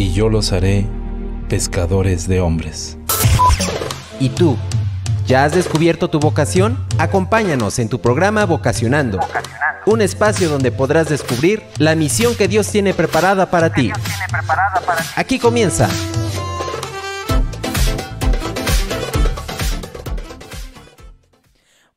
y yo los haré pescadores de hombres. ¿Y tú? ¿Ya has descubierto tu vocación? Acompáñanos en tu programa Vocacionando, un espacio donde podrás descubrir la misión que Dios tiene preparada para ti. Aquí comienza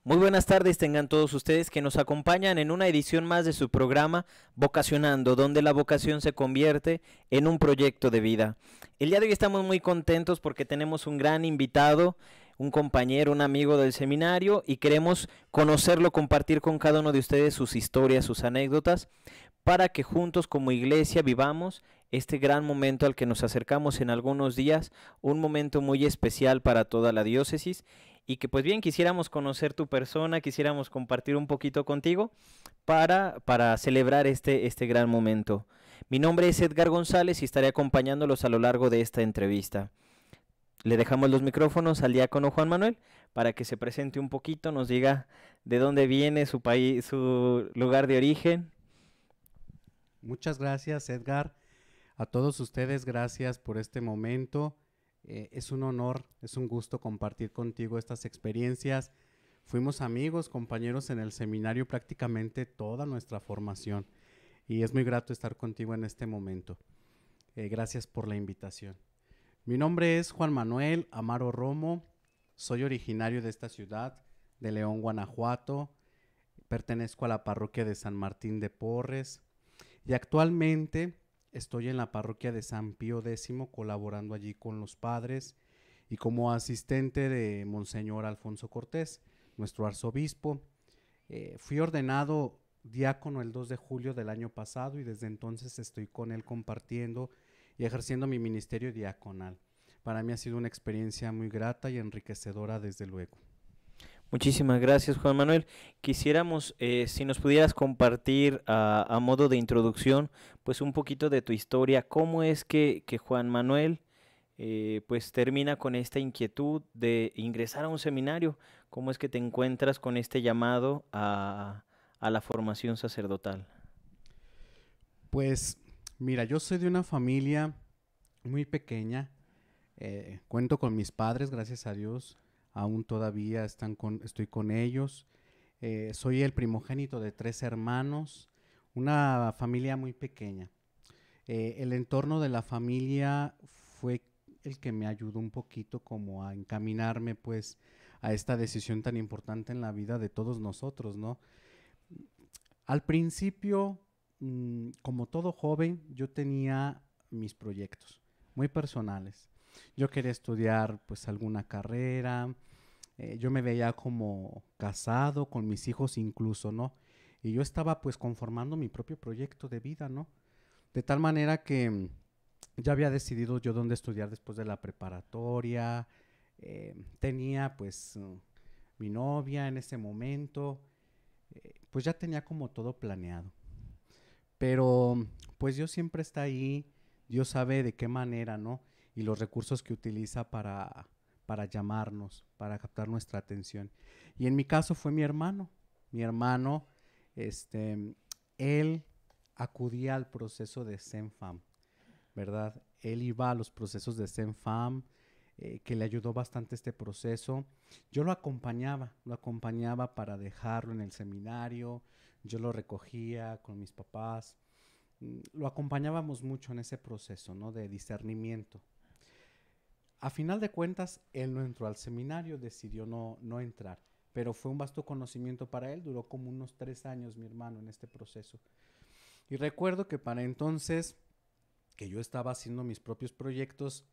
Muy buenas tardes tengan todos ustedes que nos acompañan en una edición más de su programa Vocacionando, donde la vocación se convierte en un proyecto de vida. El día de hoy estamos muy contentos porque tenemos un gran invitado, un compañero, un amigo del seminario y queremos conocerlo, compartir con cada uno de ustedes sus historias, sus anécdotas, para que juntos como iglesia vivamos este gran momento al que nos acercamos en algunos días, un momento muy especial para toda la diócesis y que pues bien quisiéramos conocer tu persona, quisiéramos compartir un poquito contigo para, para celebrar este, este gran momento. Mi nombre es Edgar González y estaré acompañándolos a lo largo de esta entrevista. Le dejamos los micrófonos al diácono Juan Manuel para que se presente un poquito, nos diga de dónde viene su país, su lugar de origen. Muchas gracias, Edgar. A todos ustedes, gracias por este momento. Eh, es un honor, es un gusto compartir contigo estas experiencias. Fuimos amigos, compañeros en el seminario prácticamente toda nuestra formación y es muy grato estar contigo en este momento. Eh, gracias por la invitación. Mi nombre es Juan Manuel Amaro Romo, soy originario de esta ciudad, de León, Guanajuato, pertenezco a la parroquia de San Martín de Porres y actualmente estoy en la parroquia de San Pío X colaborando allí con los padres y como asistente de Monseñor Alfonso Cortés, nuestro arzobispo. Eh, fui ordenado diácono el 2 de julio del año pasado y desde entonces estoy con él compartiendo y ejerciendo mi ministerio diaconal. Para mí ha sido una experiencia muy grata y enriquecedora desde luego. Muchísimas gracias, Juan Manuel. Quisiéramos, eh, si nos pudieras compartir a, modo de introducción, pues un poquito de tu historia, cómo es que, Juan Manuel eh, pues termina con esta inquietud de ingresar a un seminario, cómo es que te encuentras con este llamado a, la formación sacerdotal. Pues mira, yo soy de una familia muy pequeña, eh, cuento con mis padres, gracias a Dios, aún todavía están con, estoy con ellos. Eh, soy el primogénito de tres hermanos, una familia muy pequeña. Eh, el entorno de la familia fue el que me ayudó un poquito como a encaminarme pues a esta decisión tan importante en la vida de todos nosotros, ¿no? Al principio, mm, como todo joven, yo tenía mis proyectos muy personales. Yo quería estudiar pues alguna carrera, eh, yo me veía como casado con mis hijos incluso, ¿no? Y yo estaba pues conformando mi propio proyecto de vida, ¿no? De tal manera que mm, ya había decidido yo dónde estudiar después de la preparatoria, eh, tenía pues mm, mi novia en ese momento, eh, pues ya tenía como todo planeado. Pero pues Dios siempre está ahí, Dios sabe de qué manera, ¿no? y los recursos que utiliza para, llamarnos, para captar nuestra atención. Y en mi caso fue mi hermano. Mi hermano, este, él acudía al proceso de Senfam, ¿verdad? Él iba a los procesos de Senfam, eh, que le ayudó bastante este proceso. Yo lo acompañaba, lo acompañaba para dejarlo en el seminario, yo lo recogía con mis papás, mm, lo acompañábamos mucho en ese proceso, ¿no? De discernimiento, a final de cuentas, él no entró al seminario, decidió no, no entrar, pero fue un vasto conocimiento para él, duró como unos tres años mi hermano en este proceso. Y recuerdo que para entonces que yo estaba haciendo mis propios proyectos,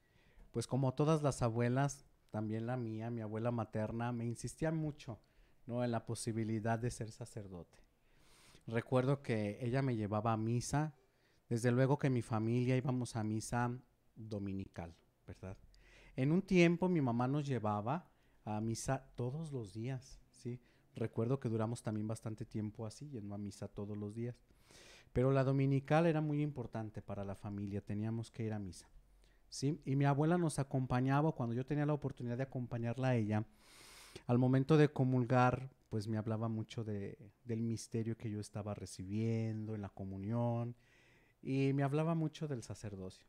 pues como todas las abuelas, también la mía, mi abuela materna, me insistía mucho ¿no? en la posibilidad de ser sacerdote. Recuerdo que ella me llevaba a misa, desde luego que mi familia íbamos a misa dominical, ¿verdad? En un tiempo mi mamá nos llevaba a misa todos los días, ¿sí? Recuerdo que duramos también bastante tiempo así, yendo a misa todos los días. Pero la dominical era muy importante para la familia, teníamos que ir a misa. ¿sí? Y mi abuela nos acompañaba cuando yo tenía la oportunidad de acompañarla a ella. Al momento de comulgar, pues me hablaba mucho del misterio que yo estaba recibiendo en la comunión y me hablaba mucho del sacerdocio.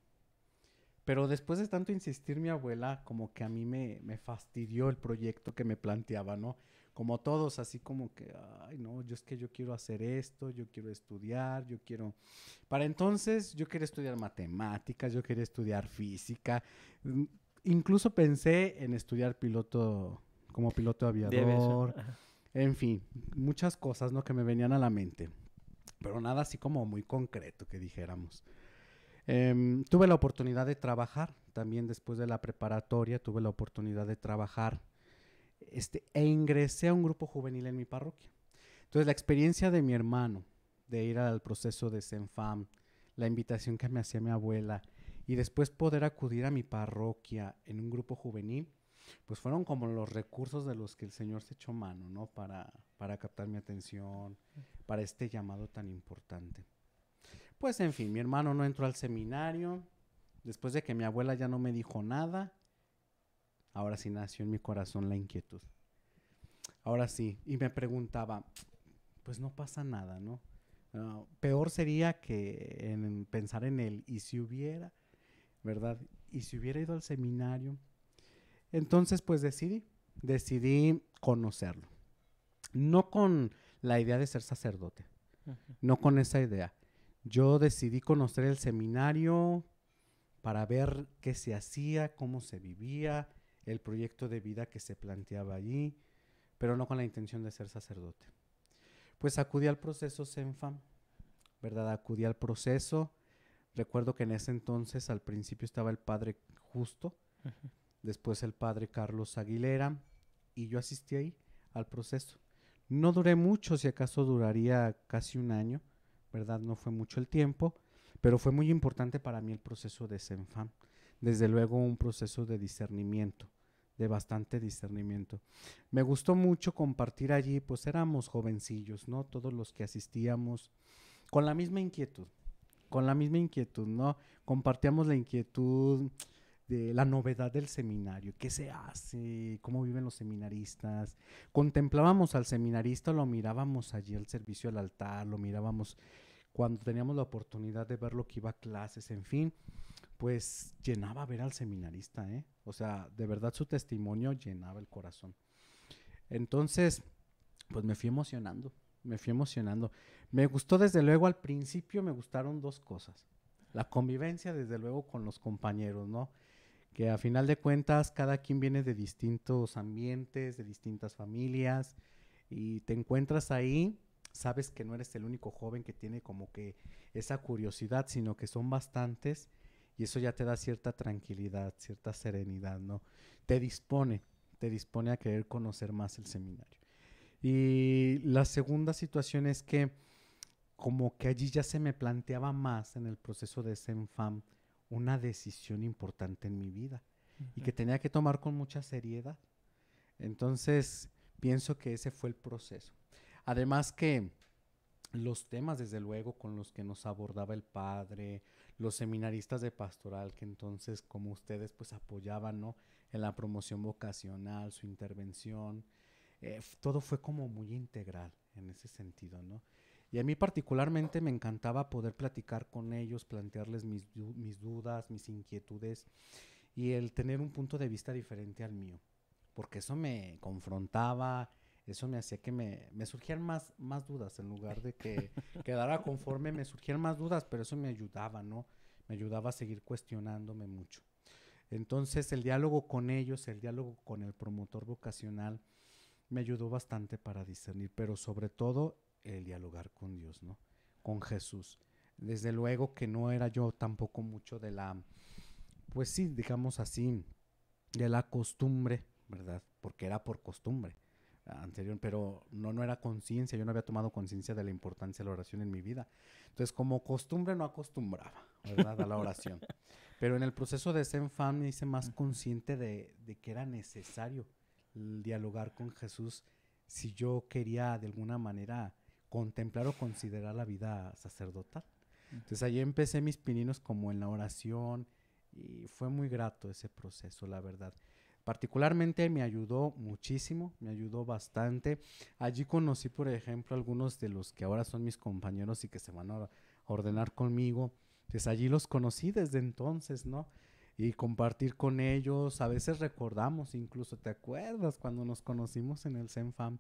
Pero después de tanto insistir mi abuela, como que a mí me, me fastidió el proyecto que me planteaba, ¿no? Como todos, así como que, ay, no, yo es que yo quiero hacer esto, yo quiero estudiar, yo quiero... Para entonces yo quería estudiar matemáticas, yo quería estudiar física, mm, incluso pensé en estudiar piloto, como piloto aviador, en fin, muchas cosas, ¿no? Que me venían a la mente, pero nada así como muy concreto que dijéramos. Em, tuve la oportunidad de trabajar, también después de la preparatoria tuve la oportunidad de trabajar este, e ingresé a un grupo juvenil en mi parroquia. Entonces la experiencia de mi hermano de ir al proceso de Senfam, la invitación que me hacía mi abuela y después poder acudir a mi parroquia en un grupo juvenil, pues fueron como los recursos de los que el Señor se echó mano, ¿no? Para, para captar mi atención, para este llamado tan importante. Pues en fin, mi hermano no entró al seminario. Después de que mi abuela ya no me dijo nada, ahora sí nació en mi corazón la inquietud. Ahora sí, y me preguntaba, pues no pasa nada, ¿no? Ah, peor sería que en pensar en él, y si hubiera, ¿verdad? Y si hubiera ido al seminario. Entonces, pues decidí, decidí conocerlo. No con la idea de ser sacerdote, no con esa idea, yo decidí conocer el seminario para ver qué se hacía, cómo se vivía, el proyecto de vida que se planteaba allí, pero no con la intención de ser sacerdote. Pues acudí al proceso Senfam, ¿verdad? Acudí al proceso. Recuerdo que en ese entonces al principio estaba el padre Justo, después el padre Carlos Aguilera, y yo asistí ahí al proceso. No duré mucho, si acaso duraría casi un año, ¿verdad? No fue mucho el tiempo, pero fue muy importante para mí el proceso de Senfam. Desde luego un proceso de discernimiento, de bastante discernimiento. Me gustó mucho compartir allí, pues éramos jovencillos, ¿no? Todos los que asistíamos con la misma inquietud, con la misma inquietud, ¿no? Compartíamos la inquietud de la novedad del seminario, qué se hace, cómo viven los seminaristas. Contemplábamos al seminarista, lo mirábamos allí al servicio del altar, lo mirábamos cuando teníamos la oportunidad de ver lo que iba a clases, en fin, pues llenaba ver al seminarista, ¿eh? O sea, de verdad su testimonio llenaba el corazón. Entonces, pues me fui emocionando, me fui emocionando. Me gustó desde luego al principio, me gustaron dos cosas. La convivencia desde luego con los compañeros, ¿no? Que a final de cuentas cada quien viene de distintos ambientes, de distintas familias y te encuentras ahí sabes que no eres el único joven que tiene como que esa curiosidad, sino que son bastantes y eso ya te da cierta tranquilidad, cierta serenidad, ¿no? Te dispone, te dispone a querer conocer más el seminario. Y la segunda situación es que como que allí ya se me planteaba más en el proceso de SEMFAM una decisión importante en mi vida y que tenía que tomar con mucha seriedad. Entonces, pienso que ese fue el proceso. Además que los temas, desde luego, con los que nos abordaba el padre, los seminaristas de pastoral, que entonces, como ustedes, pues apoyaban, ¿no? En la promoción vocacional, su intervención, eh, todo fue como muy integral en ese sentido, ¿no? Y a mí particularmente me encantaba poder platicar con ellos, plantearles mis, mis dudas, mis inquietudes y el tener un punto de vista diferente al mío, porque eso me confrontaba, eso me hacía que me, surgieran más, más dudas, en lugar de que quedara conforme, me surgieran más dudas, pero eso me ayudaba, ¿no? Me ayudaba a seguir cuestionándome mucho. Entonces el diálogo con ellos, el diálogo con el promotor vocacional, me ayudó bastante para discernir, pero sobre todo el dialogar con Dios, ¿no? Con Jesús. Desde luego que no era yo tampoco mucho de la, pues sí, digamos así, de la costumbre, ¿verdad? Porque era por costumbre anterior, pero no, no era conciencia, yo no había tomado conciencia de la importancia de la oración en mi vida. Entonces, como costumbre, no acostumbraba, ¿verdad?, a la oración. Pero en el proceso de Senfam me hice más consciente de, de que era necesario dialogar con Jesús si yo quería de alguna manera contemplar o considerar la vida sacerdotal. Entonces ahí empecé mis pininos como en la oración y fue muy grato ese proceso, la verdad. Particularmente me ayudó muchísimo, me ayudó bastante. Allí conocí, por ejemplo, algunos de los que ahora son mis compañeros y que se van a ordenar conmigo. Pues allí los conocí desde entonces, ¿no? Y compartir con ellos, a veces recordamos, incluso te acuerdas cuando nos conocimos en el CENFAM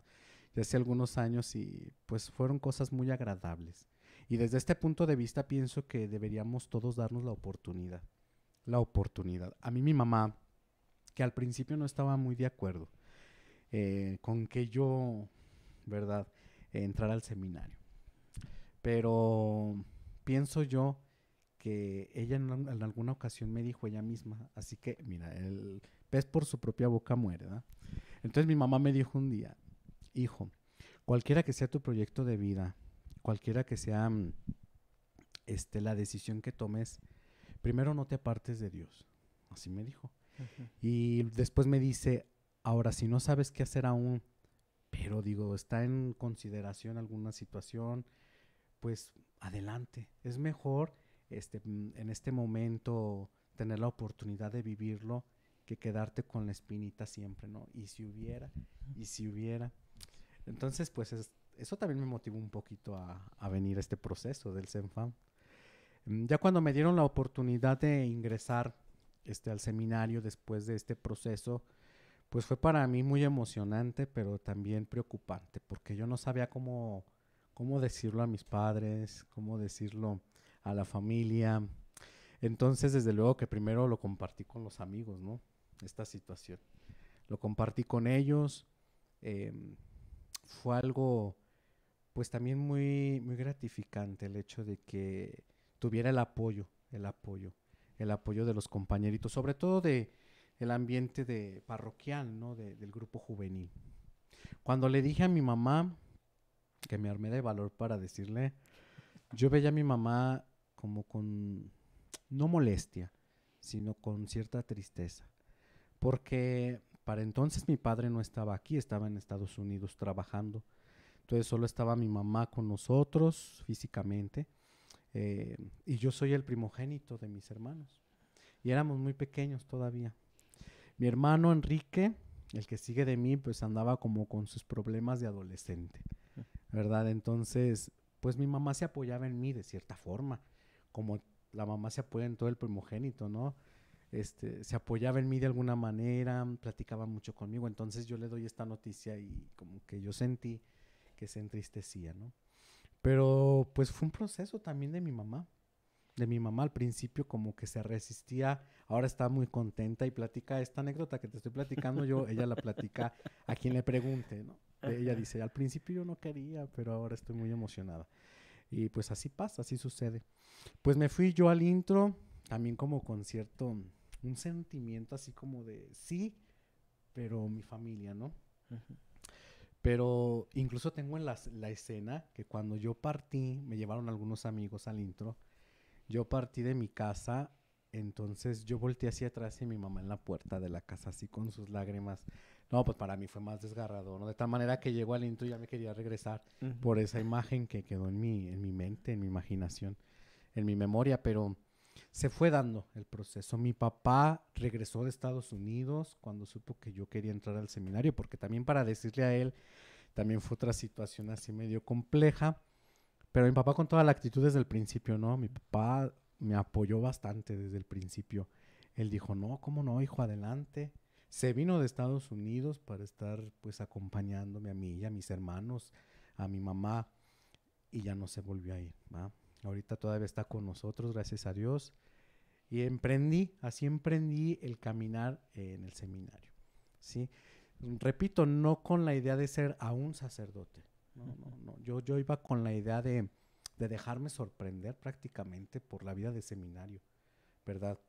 Ya hace algunos años y pues fueron cosas muy agradables. Y desde este punto de vista pienso que deberíamos todos darnos la oportunidad. La oportunidad. A mí mi mamá que al principio no estaba muy de acuerdo eh, con que yo, ¿verdad?, entrara al seminario. Pero pienso yo que ella en, alguna ocasión me dijo ella misma, así que, mira, el pez por su propia boca muere, ¿verdad? Entonces mi mamá me dijo un día, hijo, cualquiera que sea tu proyecto de vida, cualquiera que sea mm, este, la decisión que tomes, primero no te apartes de Dios. Así me dijo. Y después me dice, ahora si no sabes qué hacer aún, pero digo, está en consideración alguna situación, pues adelante. Es mejor este, mm, en este momento tener la oportunidad de vivirlo que quedarte con la espinita siempre, ¿no? Y si hubiera, y si hubiera. Entonces, pues eso también me motivó un poquito a, a venir a este proceso del CENFAM. Mm, ya cuando me dieron la oportunidad de ingresar este, al seminario después de este proceso, pues fue para mí muy emocionante, pero también preocupante, porque yo no sabía cómo, cómo decirlo a mis padres, cómo decirlo a la familia. Entonces, desde luego que primero lo compartí con los amigos, ¿no? Esta situación. Lo compartí con ellos. Em, fue algo, pues también muy, muy gratificante el hecho de que tuviera el apoyo, el apoyo el apoyo de los compañeritos, sobre todo de el ambiente de parroquial, ¿no? del grupo juvenil. Cuando le dije a mi mamá que me armé de valor para decirle, yo veía a mi mamá como con no molestia, sino con cierta tristeza, porque para entonces mi padre no estaba aquí, estaba en Estados Unidos trabajando. Entonces solo estaba mi mamá con nosotros físicamente eh, y yo soy el primogénito de mis hermanos. Y éramos muy pequeños todavía. Mi hermano Enrique, el que sigue de mí, pues andaba como con sus problemas de adolescente, ¿verdad? Entonces, pues mi mamá se apoyaba en mí de cierta forma, como la mamá se apoya en todo el primogénito, ¿no? Este, se apoyaba en mí de alguna manera, platicaba mucho conmigo, entonces yo le doy esta noticia y como que yo sentí que se entristecía, ¿no? Pero pues fue un proceso también de mi mamá. De mi mamá al principio como que se resistía, ahora está muy contenta y platica esta anécdota que te estoy platicando yo, ella la platica a quien le pregunte, ¿no? Ella dice, al principio yo no quería, pero ahora estoy muy emocionada. Y pues así pasa, así sucede. Pues me fui yo al intro, también como con cierto, un sentimiento así como de, sí, pero mi familia, ¿no? Pero incluso tengo en la, escena que cuando yo partí, me llevaron algunos amigos al intro, yo partí de mi casa, entonces yo volteé hacia atrás y mi mamá en la puerta de la casa, así con sus lágrimas. No, pues para mí fue más desgarrador, ¿no? De tal manera que llegó al intro y ya me quería regresar por esa imagen que quedó en mi, en mi mente, en mi imaginación, en mi memoria, pero se fue dando el proceso. Mi papá regresó de Estados Unidos cuando supo que yo quería entrar al seminario, porque también para decirle a él, también fue otra situación así medio compleja. Pero mi papá con toda la actitud desde el principio, ¿no? Mi papá me apoyó bastante desde el principio. Él dijo, no, ¿cómo no, hijo, adelante. Se vino de Estados Unidos para estar pues acompañándome a mí y a mis hermanos, a mi mamá, y ya no se volvió a ir, ¿va? Ahorita todavía está con nosotros, gracias a Dios. Y emprendí, así emprendí el caminar en el seminario. ¿sí? Repito, no con la idea de ser a un sacerdote. No, no, no. Yo, yo iba con la idea de, de dejarme sorprender prácticamente por la vida de seminario, ¿verdad?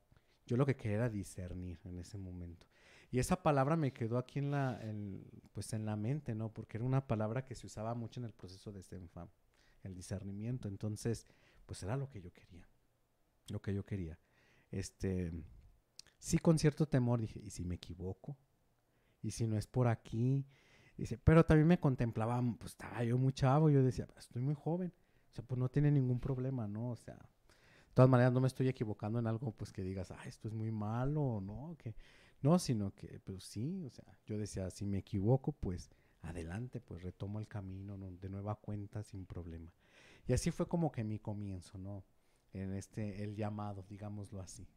Yo lo que quería era discernir en ese momento. Y esa palabra me quedó aquí en la, pues en la mente, ¿no? Porque era una palabra que se usaba mucho en el proceso de Zenfam, el discernimiento. Entonces, pues era lo que yo quería. Lo que yo quería. Este, sí con cierto temor dije, ¿y si me equivoco? ¿Y si no es por aquí? Dice, pero también me contemplaba, pues estaba yo muy chavo, yo decía, estoy muy joven. O sea, pues no tiene ningún problema, ¿no? O sea, de todas maneras no me estoy equivocando en algo, pues que digas, ah, esto es muy malo, ¿no? Que, no, sino que, pues sí, o sea, yo decía, si me equivoco, pues adelante, pues retomo el camino de nueva cuenta sin problema. Y así fue como que mi comienzo, ¿no? En este, el llamado, digámoslo así.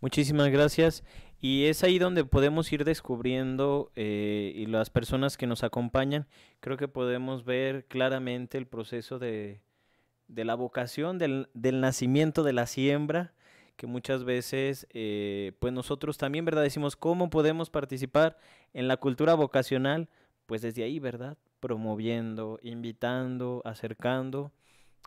Muchísimas gracias. Y es ahí donde podemos ir descubriendo eh, y las personas que nos acompañan, creo que podemos ver claramente el proceso de, de la vocación, del, nacimiento, de la siembra, que muchas veces, eh, pues nosotros también, ¿verdad? Decimos, ¿cómo podemos participar en la cultura vocacional? Pues desde ahí, ¿verdad? promoviendo, invitando, acercando,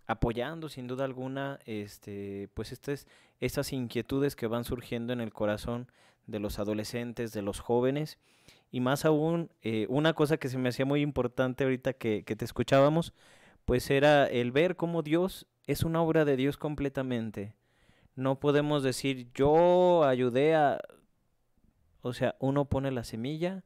apoyando sin duda alguna este, pues estas, estas inquietudes que van surgiendo en el corazón de los adolescentes, de los jóvenes. Y más aún, eh, una cosa que se me hacía muy importante ahorita que, que te escuchábamos, pues era el ver cómo Dios es una obra de Dios completamente. No podemos decir yo ayudé a... O sea, uno pone la semilla,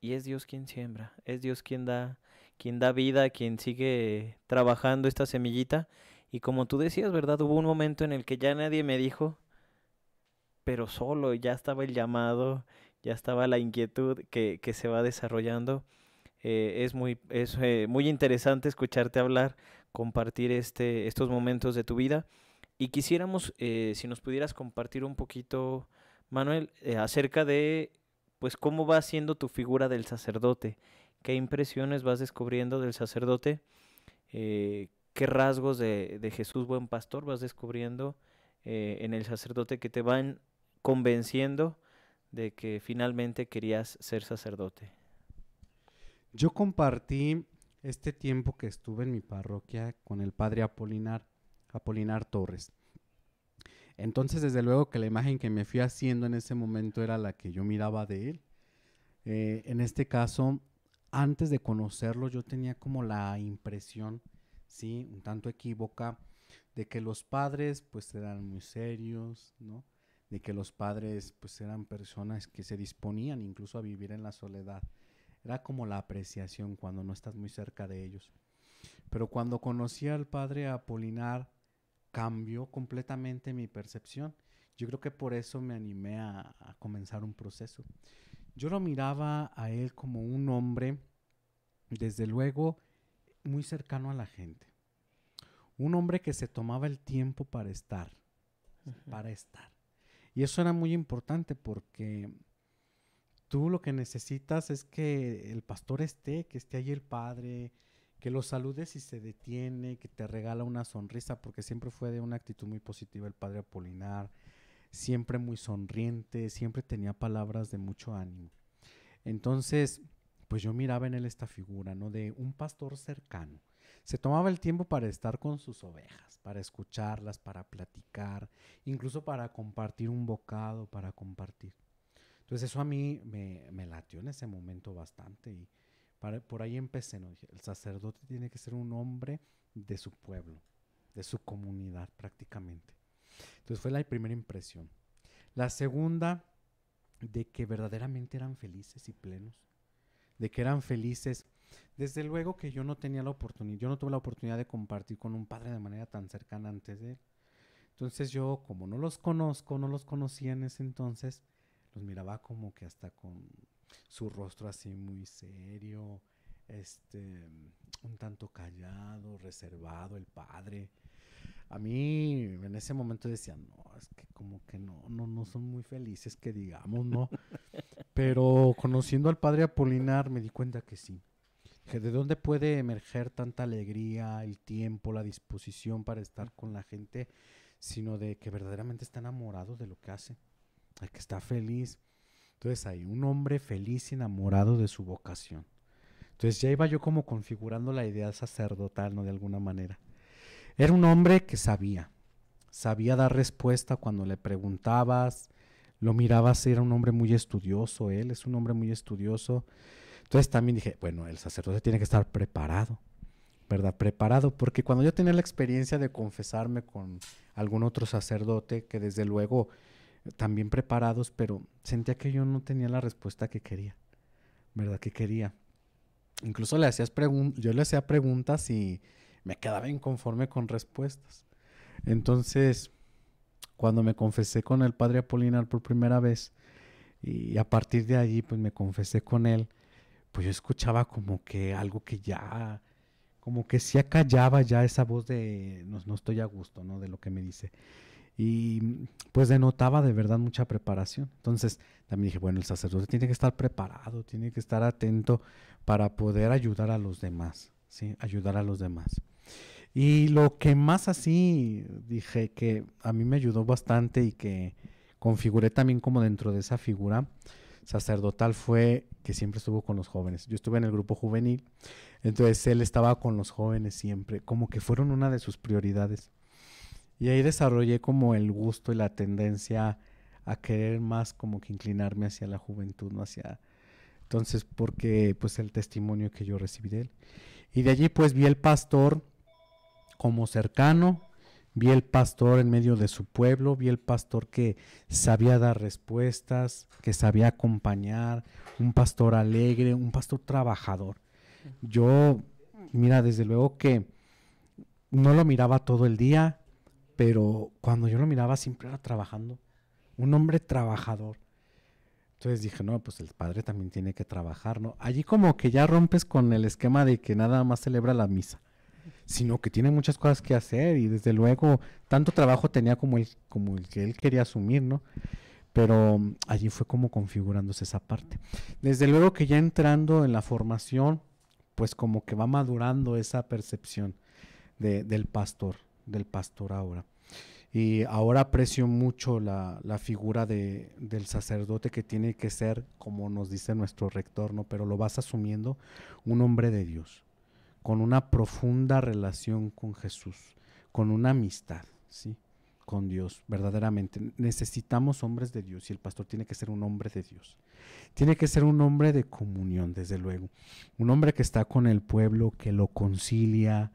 y es Dios quien siembra, es Dios quien da, quien da vida, quien sigue trabajando esta semillita. Y como tú decías, ¿verdad? Hubo un momento en el que ya nadie me dijo, pero solo, ya estaba el llamado, ya estaba la inquietud que, se va desarrollando. Eh, es muy, es, eh, muy interesante escucharte hablar, compartir este, estos momentos de tu vida. Y quisiéramos, eh, si nos pudieras compartir un poquito, Manuel, acerca de pues cómo va siendo tu figura del sacerdote, qué impresiones vas descubriendo del sacerdote, eh, qué rasgos de, Jesús buen pastor vas descubriendo eh, en el sacerdote que te van convenciendo de que finalmente querías ser sacerdote. Yo compartí este tiempo que estuve en mi parroquia con el padre Apolinar, Apolinar Torres. Entonces, desde luego que la imagen que me fui haciendo en ese momento era la que yo miraba de él. Eh, en este caso, antes de conocerlo, yo tenía como la impresión, sí, un tanto equívoca, de que los padres pues eran muy serios, ¿no? De que los padres pues eran personas que se disponían incluso a vivir en la soledad. Era como la apreciación cuando no estás muy cerca de ellos. Pero cuando conocí al padre Apolinar, cambió completamente mi percepción. Yo creo que por eso me animé a, comenzar un proceso. Yo lo miraba a él como un hombre, desde luego, muy cercano a la gente. Un hombre que se tomaba el tiempo para estar, para estar. Y eso era muy importante porque tú lo que necesitas es que el pastor esté, que esté ahí el padre, que lo saludes y se detiene, que te regala una sonrisa, porque siempre fue de una actitud muy positiva el padre Apolinar, siempre muy sonriente, siempre tenía palabras de mucho ánimo. Entonces, pues yo miraba en él esta figura, ¿no? De un pastor cercano. Se tomaba el tiempo para estar con sus ovejas, para escucharlas, para platicar, incluso para compartir un bocado, para compartir. Entonces eso a mí me, me latió en ese momento bastante y, por ahí empecé, ¿no? el sacerdote tiene que ser un hombre de su pueblo, de su comunidad prácticamente. Entonces fue la primera impresión. La segunda, de que verdaderamente eran felices y plenos, de que eran felices. Desde luego que yo no tenía la oportunidad, yo no tuve la oportunidad de compartir con un padre de manera tan cercana antes de él. Entonces yo, como no los conozco, no los conocía en ese entonces, los miraba como que hasta con su rostro así muy serio, este, un tanto callado, reservado, el padre. A mí en ese momento decía, no, es que como que no, no, son muy felices que digamos, ¿no? Pero conociendo al padre Apolinar me di cuenta que sí. Que ¿de dónde puede emerger tanta alegría, el tiempo, la disposición para estar con la gente? Sino de que verdaderamente está enamorado de lo que hace, de que está feliz entonces ahí un hombre feliz y enamorado de su vocación. Entonces ya iba yo como configurando la idea sacerdotal, ¿no? De alguna manera. Era un hombre que sabía, sabía dar respuesta cuando le preguntabas, lo mirabas, era un hombre muy estudioso, él es un hombre muy estudioso. Entonces también dije, bueno, el sacerdote tiene que estar preparado, ¿verdad? Preparado, porque cuando yo tenía la experiencia de confesarme con algún otro sacerdote, que desde luego también preparados, pero sentía que yo no tenía la respuesta que quería, ¿verdad? Que quería. Incluso le hacías yo le hacía preguntas y me quedaba inconforme con respuestas. Entonces, cuando me confesé con el padre Apolinar por primera vez, y a partir de allí, pues me confesé con él, pues yo escuchaba como que algo que ya, como que se acallaba ya esa voz de no, no estoy a gusto, ¿no? De lo que me dice y mm, pues denotaba de verdad mucha preparación. Entonces también dije, bueno, el sacerdote tiene que estar preparado, tiene que estar atento para poder ayudar a los demás, Ayudar a los demás. Y lo que más así dije que a mí me ayudó bastante y que configuré también como dentro de esa figura sacerdotal fue que siempre estuvo con los jóvenes. Yo estuve en el grupo juvenil, entonces él estaba con los jóvenes siempre, como que fueron una de sus prioridades. Y ahí desarrollé como el gusto y la tendencia a querer más como que inclinarme hacia la juventud, no hacia... Entonces, porque pues el testimonio que yo recibí de él. Y de allí pues vi el pastor como cercano, vi el pastor en medio de su pueblo, vi el pastor que sabía dar respuestas, que sabía acompañar, un pastor alegre, un pastor trabajador. Yo, mira, desde luego que no lo miraba todo el día, pero cuando yo lo miraba siempre era trabajando, un hombre trabajador. Entonces dije, no, pues el padre también tiene que trabajar, ¿no? Allí como que ya rompes con el esquema de que nada más celebra la misa, sino que tiene muchas cosas que hacer y desde luego tanto trabajo tenía como el, como el que él quería asumir, ¿no? Pero allí fue como configurándose esa parte. Desde luego que ya entrando en la formación, pues como que va madurando esa percepción del pastor, del pastor ahora. Y ahora aprecio mucho la, figura del sacerdote que tiene que ser, como nos dice nuestro rector, pero lo vas asumiendo, un hombre de Dios, con una profunda relación con Jesús, con una amistad, ¿sí? con Dios, verdaderamente. Necesitamos hombres de Dios y el pastor tiene que ser un hombre de Dios. Tiene que ser un hombre de comunión, desde luego. Un hombre que está con el pueblo, que lo concilia,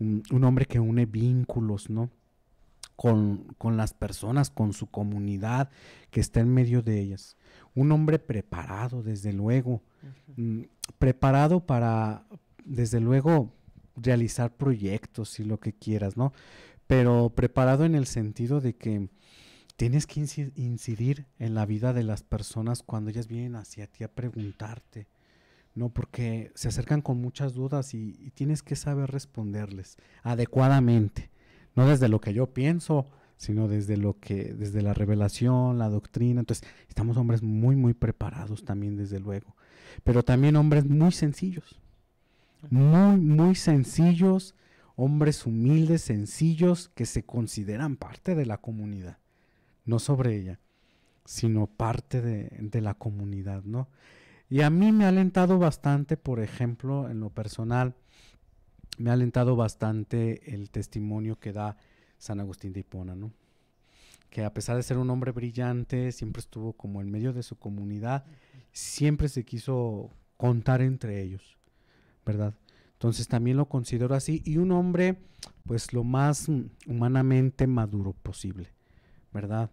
un, hombre que une vínculos, ¿no? Con, las personas, con su comunidad, que está en medio de ellas. Un hombre preparado, desde luego, mm, preparado para, desde luego, realizar proyectos y lo que quieras, ¿no? Pero preparado en el sentido de que tienes que incidir en la vida de las personas cuando ellas vienen hacia ti a preguntarte ¿no? Porque se acercan con muchas dudas y, tienes que saber responderles adecuadamente, no desde lo que yo pienso, sino desde lo que, desde la revelación, la doctrina. Entonces, estamos hombres muy, muy preparados también, desde luego. Pero también hombres muy sencillos. Muy, muy sencillos, hombres humildes, sencillos, que se consideran parte de la comunidad. No sobre ella, sino parte de, de la comunidad, ¿no? Y a mí me ha alentado bastante, por ejemplo, en lo personal, me ha alentado bastante el testimonio que da San Agustín de Hipona, ¿no? Que a pesar de ser un hombre brillante, siempre estuvo como en medio de su comunidad, siempre se quiso contar entre ellos, ¿verdad? Entonces también lo considero así y un hombre pues lo más humanamente maduro posible, ¿verdad?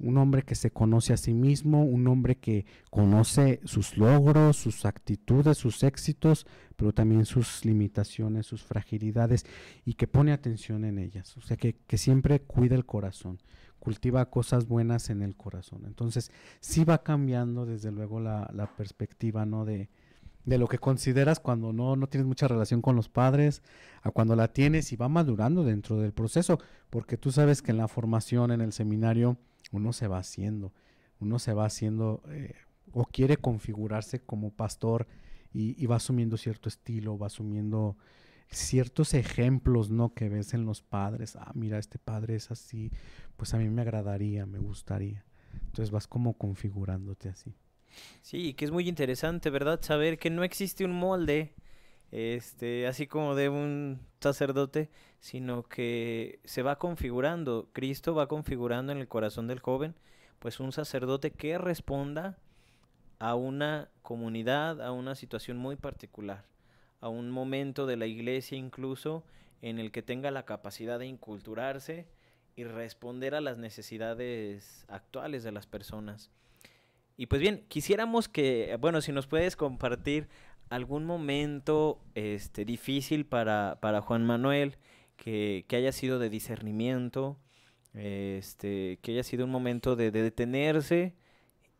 un hombre que se conoce a sí mismo, un hombre que conoce sus logros, sus actitudes, sus éxitos, pero también sus limitaciones, sus fragilidades y que pone atención en ellas. O sea, que, siempre cuida el corazón, cultiva cosas buenas en el corazón. Entonces, sí va cambiando desde luego la, perspectiva, ¿no? De, de lo que consideras cuando no, no tienes mucha relación con los padres, a cuando la tienes y va madurando dentro del proceso, porque tú sabes que en la formación, en el seminario, uno se va haciendo, uno se va haciendo eh, o quiere configurarse como pastor y, va asumiendo cierto estilo, va asumiendo ciertos ejemplos, ¿no? Que ves en los padres, ah, mira, este padre es así, pues a mí me agradaría, me gustaría. Entonces vas como configurándote así. Sí, que es muy interesante, ¿verdad? Saber que no existe un molde, este, así como de un sacerdote, sino que se va configurando, Cristo va configurando en el corazón del joven, pues un sacerdote que responda a una comunidad, a una situación muy particular, a un momento de la iglesia incluso en el que tenga la capacidad de inculturarse y responder a las necesidades actuales de las personas. Y pues bien, quisiéramos que, bueno, si nos puedes compartir algún momento este, difícil para, Juan Manuel, que, haya sido de discernimiento, este, que haya sido un momento de, detenerse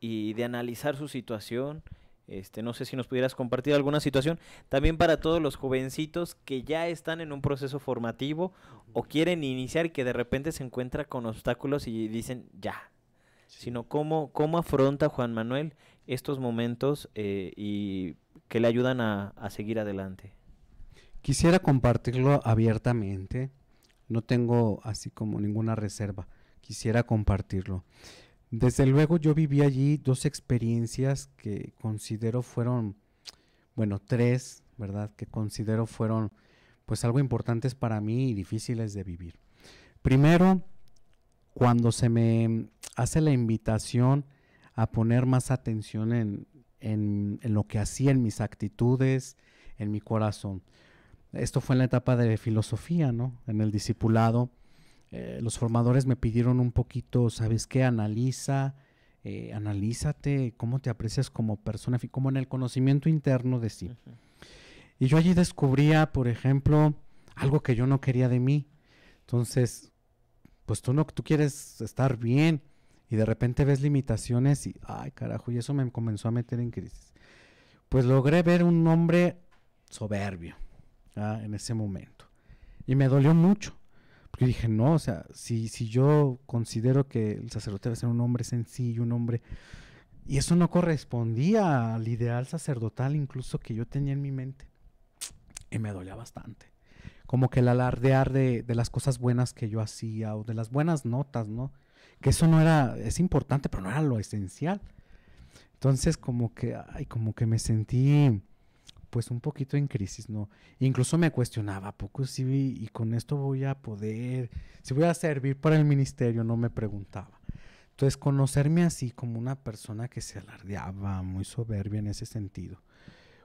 y de analizar su situación. Este, no sé si nos pudieras compartir alguna situación. También para todos los jovencitos que ya están en un proceso formativo o quieren iniciar y que de repente se encuentran con obstáculos y dicen ya. Sino cómo, cómo afronta Juan Manuel estos momentos eh, y que le ayudan a, a seguir adelante. Quisiera compartirlo abiertamente. No tengo así como ninguna reserva. Quisiera compartirlo. Desde luego yo viví allí dos experiencias que considero fueron, bueno, tres, ¿verdad? Que considero fueron pues algo importantes para mí y difíciles de vivir. Primero, cuando se me hace la invitación a poner más atención en en, lo que hacía, en mis actitudes, en mi corazón. Esto fue en la etapa de filosofía, ¿no? En el discipulado. Eh, los formadores me pidieron un poquito, ¿sabes qué? Analiza, eh, analízate, cómo te aprecias como persona, como en el conocimiento interno de sí. Y yo allí descubría, por ejemplo, algo que yo no quería de mí. Entonces, pues tú no, tú quieres estar bien, y de repente ves limitaciones y, ay carajo, y eso me comenzó a meter en crisis. Pues logré ver un hombre soberbio ¿ah? en ese momento. Y me dolió mucho, porque dije, no, o sea, si, si yo considero que el sacerdote debe ser un hombre sencillo, un hombre... Y eso no correspondía al ideal sacerdotal incluso que yo tenía en mi mente. Y me dolía bastante como que el alardear de, de, las cosas buenas que yo hacía o de las buenas notas, ¿no? que eso no era, es importante, pero no era lo esencial. Entonces como que, ay, como que me sentí pues un poquito en crisis, ¿no? Incluso me cuestionaba, poco si Y con esto voy a poder, si voy a servir para el ministerio, no me preguntaba. Entonces, conocerme así como una persona que se alardeaba, muy soberbia en ese sentido.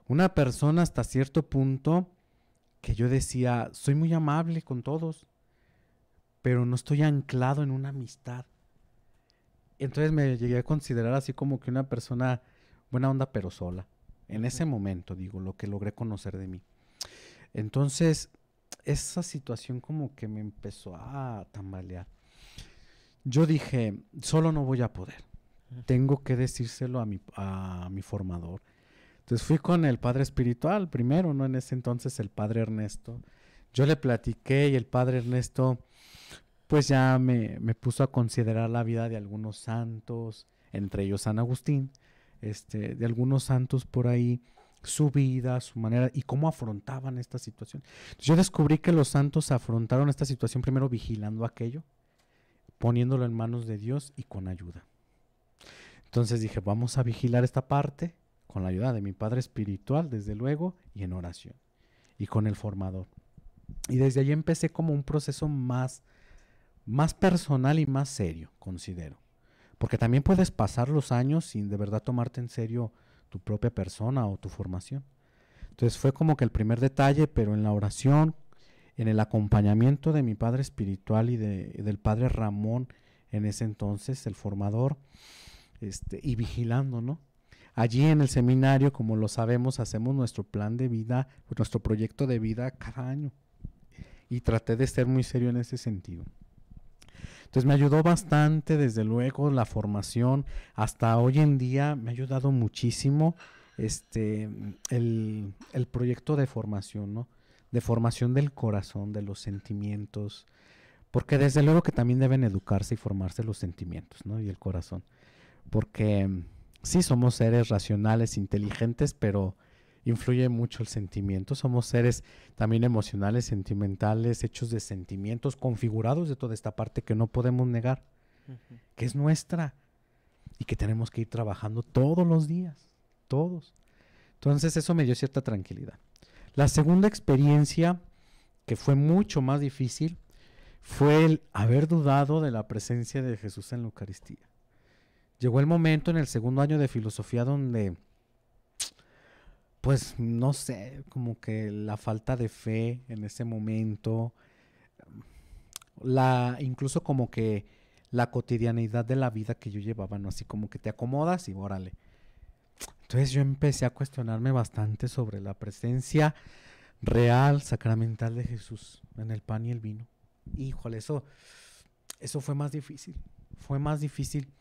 Una persona hasta cierto punto que yo decía, soy muy amable con todos, pero no estoy anclado en una amistad. Entonces me llegué a considerar así como que una persona buena onda pero sola. En ese momento, digo, lo que logré conocer de mí. Entonces, esa situación como que me empezó a tambalear. Yo dije, solo no voy a poder. Tengo que decírselo a mi, a mi formador. Entonces fui con el padre espiritual primero, ¿no? En ese entonces el padre Ernesto. Yo le platiqué y el padre Ernesto pues ya me, puso a considerar la vida de algunos santos, entre ellos San Agustín, este, de algunos santos por ahí, su vida, su manera y cómo afrontaban esta situación. Yo descubrí que los santos afrontaron esta situación primero vigilando aquello, poniéndolo en manos de Dios y con ayuda. Entonces dije, vamos a vigilar esta parte con la ayuda de mi Padre Espiritual, desde luego, y en oración, y con el formador. Y desde allí empecé como un proceso más más personal y más serio, considero. Porque también puedes pasar los años sin de verdad tomarte en serio tu propia persona o tu formación. Entonces fue como que el primer detalle, pero en la oración, en el acompañamiento de mi padre espiritual y del padre Ramón en ese entonces, el formador, este, y vigilando, ¿no? Allí en el seminario, como lo sabemos, hacemos nuestro plan de vida, nuestro proyecto de vida cada año. Y traté de ser muy serio en ese sentido. Entonces me ayudó bastante, desde luego, la formación. Hasta hoy en día me ha ayudado muchísimo este, el, el proyecto de formación, ¿no? De formación del corazón, de los sentimientos. Porque desde luego que también deben educarse y formarse los sentimientos, ¿no? Y el corazón. Porque sí somos seres racionales, inteligentes, pero influye mucho el sentimiento. Somos seres también emocionales, sentimentales, hechos de sentimientos, configurados de toda esta parte que no podemos negar, que es nuestra y que tenemos que ir trabajando todos los días, todos. Entonces eso me dio cierta tranquilidad. La segunda experiencia, que fue mucho más difícil, fue el haber dudado de la presencia de Jesús en la Eucaristía. Llegó el momento en el segundo año de filosofía donde pues no sé, como que la falta de fe en ese momento, la incluso como que la cotidianidad de la vida que yo llevaba, no así como que te acomodas y órale. Entonces yo empecé a cuestionarme bastante sobre la presencia real sacramental de Jesús en el pan y el vino. Híjole, eso eso fue más difícil. Fue más difícil.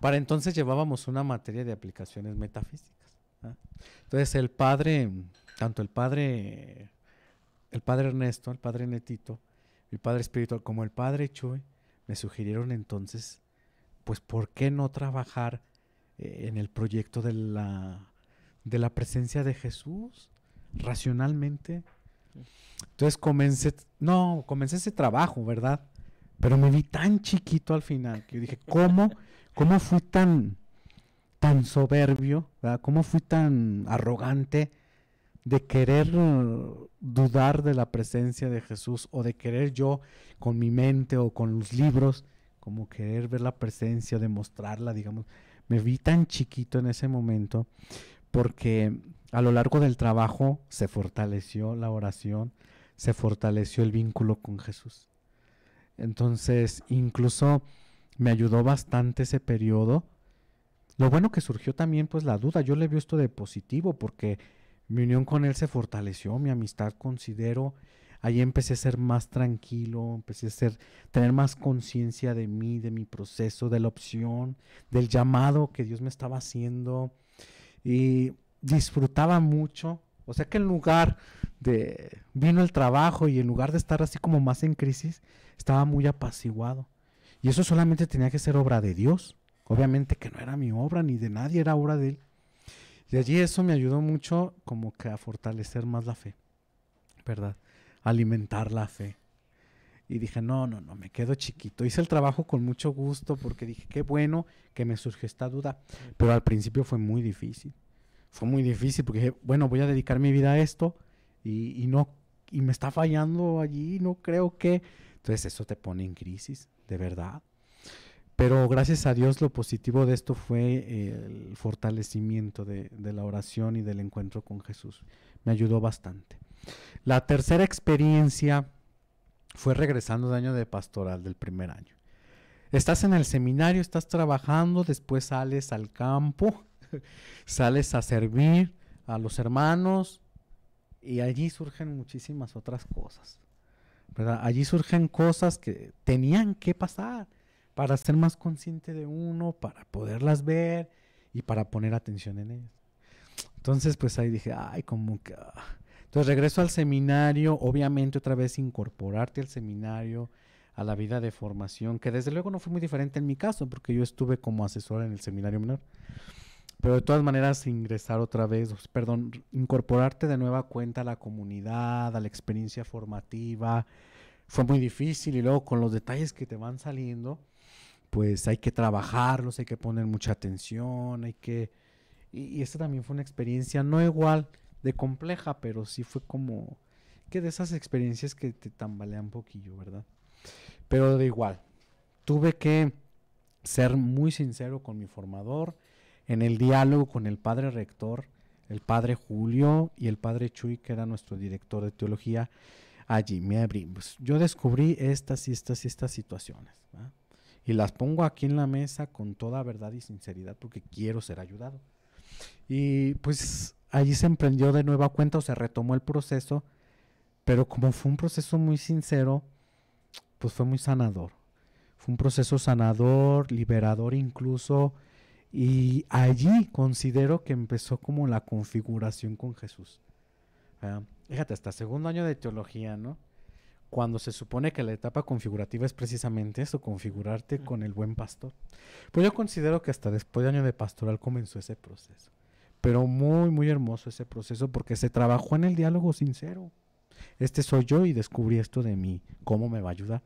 Para entonces llevábamos una materia de aplicaciones metafísicas entonces el padre, tanto el padre, el padre Ernesto, el padre Netito, el padre espiritual, como el padre Chuy, me sugirieron entonces, pues, ¿por qué no trabajar eh, en el proyecto de la, de la presencia de Jesús racionalmente? Entonces comencé, no, comencé ese trabajo, ¿verdad? Pero me vi tan chiquito al final que yo dije, ¿cómo, cómo fui tan, tan soberbio? ¿verdad? ¿Cómo fui tan arrogante de querer uh, dudar de la presencia de Jesús o de querer yo con mi mente o con los libros, como querer ver la presencia, demostrarla, digamos? Me vi tan chiquito en ese momento porque a lo largo del trabajo se fortaleció la oración, se fortaleció el vínculo con Jesús. Entonces, incluso me ayudó bastante ese periodo lo bueno que surgió también pues la duda, yo le vi esto de positivo porque mi unión con él se fortaleció, mi amistad considero, ahí empecé a ser más tranquilo, empecé a ser, tener más conciencia de mí, de mi proceso, de la opción, del llamado que Dios me estaba haciendo y disfrutaba mucho. O sea que en lugar de vino el trabajo y en lugar de estar así como más en crisis, estaba muy apaciguado. Y eso solamente tenía que ser obra de Dios. Obviamente que no era mi obra ni de nadie, era obra de él. Y allí eso me ayudó mucho como que a fortalecer más la fe, ¿verdad? Alimentar la fe. Y dije, no, no, no, me quedo chiquito. Hice el trabajo con mucho gusto porque dije, qué bueno que me surge esta duda. Pero al principio fue muy difícil. Fue muy difícil porque dije, bueno, voy a dedicar mi vida a esto y, no, y me está fallando allí, no creo que. Entonces eso te pone en crisis, de verdad. Pero gracias a Dios lo positivo de esto fue el fortalecimiento de, la oración y del encuentro con Jesús. Me ayudó bastante. La tercera experiencia fue regresando de año de pastoral del primer año. Estás en el seminario, estás trabajando, después sales al campo, sales a servir a los hermanos y allí surgen muchísimas otras cosas. Allí surgen cosas que tenían que pasar para ser más consciente de uno, para poderlas ver y para poner atención en ellas. Entonces, pues ahí dije, ay, como que... Ah". Entonces regreso al seminario, obviamente otra vez incorporarte al seminario, a la vida de formación, que desde luego no fue muy diferente en mi caso, porque yo estuve como asesor en el seminario menor. Pero de todas maneras, ingresar otra vez, perdón, incorporarte de nueva cuenta a la comunidad, a la experiencia formativa, fue muy difícil y luego con los detalles que te van saliendo, pues hay que trabajarlos, hay que poner mucha atención, hay que... Y, esta también fue una experiencia, no igual de compleja, pero sí fue como que de esas experiencias que te tambalean un poquillo, ¿verdad? Pero de igual, tuve que ser muy sincero con mi formador, en el diálogo con el padre rector, el padre Julio y el padre Chuy, que era nuestro director de teología, allí me abrimos. Pues, yo descubrí estas y estas y estas situaciones. ¿verdad? y las pongo aquí en la mesa con toda verdad y sinceridad porque quiero ser ayudado. Y pues allí se emprendió de nueva cuenta o se retomó el proceso, pero como fue un proceso muy sincero, pues fue muy sanador. Fue un proceso sanador, liberador incluso, y allí considero que empezó como la configuración con Jesús. Ah, fíjate, hasta segundo año de teología, ¿no? cuando se supone que la etapa configurativa es precisamente eso, configurarte con el buen pastor. Pues yo considero que hasta después de año de pastoral comenzó ese proceso. Pero muy, muy hermoso ese proceso porque se trabajó en el diálogo sincero. Este soy yo y descubrí esto de mí, cómo me va a ayudar.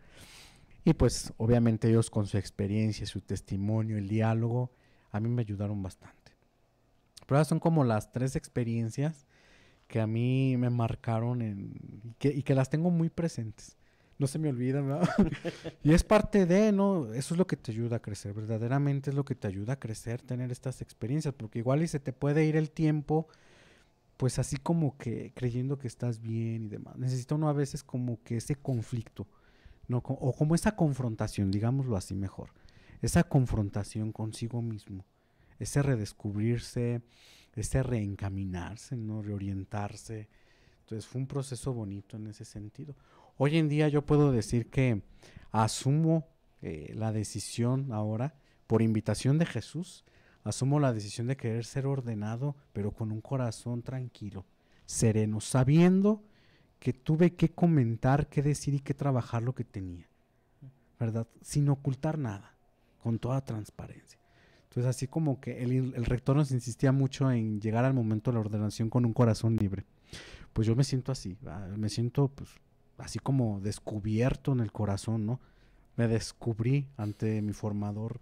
Y pues obviamente ellos con su experiencia, su testimonio, el diálogo, a mí me ayudaron bastante. Pero son como las tres experiencias que a mí me marcaron en, y, que, las tengo muy presentes. No se me olvida y es parte de, ¿no? Eso es lo que te ayuda a crecer, verdaderamente es lo que te ayuda a crecer, tener estas experiencias, porque igual y se te puede ir el tiempo, pues así como que creyendo que estás bien y demás. Necesita uno a veces como que ese conflicto, ¿no? O como esa confrontación, digámoslo así mejor. Esa confrontación consigo mismo, ese redescubrirse, este reencaminarse, ¿no? Reorientarse. Entonces fue un proceso bonito en ese sentido. Hoy en día yo puedo decir que asumo eh, la decisión ahora, por invitación de Jesús, asumo la decisión de querer ser ordenado, pero con un corazón tranquilo, sereno, sabiendo que tuve que comentar, que decir y que trabajar lo que tenía, ¿verdad? Sin ocultar nada, con toda transparencia pues así como que el, rector nos insistía mucho en llegar al momento de la ordenación con un corazón libre. Pues yo me siento así, ah, me siento pues, así como descubierto en el corazón, ¿no? Me descubrí ante mi formador,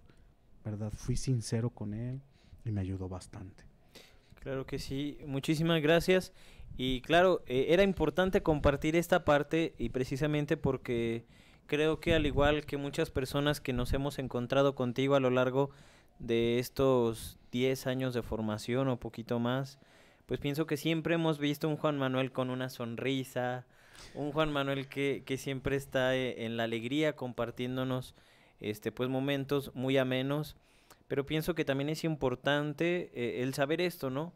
¿verdad? Fui sincero con él y me ayudó bastante. Claro que sí, muchísimas gracias. Y claro, eh, era importante compartir esta parte y precisamente porque creo que al igual que muchas personas que nos hemos encontrado contigo a lo largo de estos 10 años de formación o poquito más, pues pienso que siempre hemos visto un Juan Manuel con una sonrisa, un Juan Manuel que, siempre está eh, en la alegría compartiéndonos este, pues momentos muy amenos, pero pienso que también es importante eh, el saber esto, ¿no?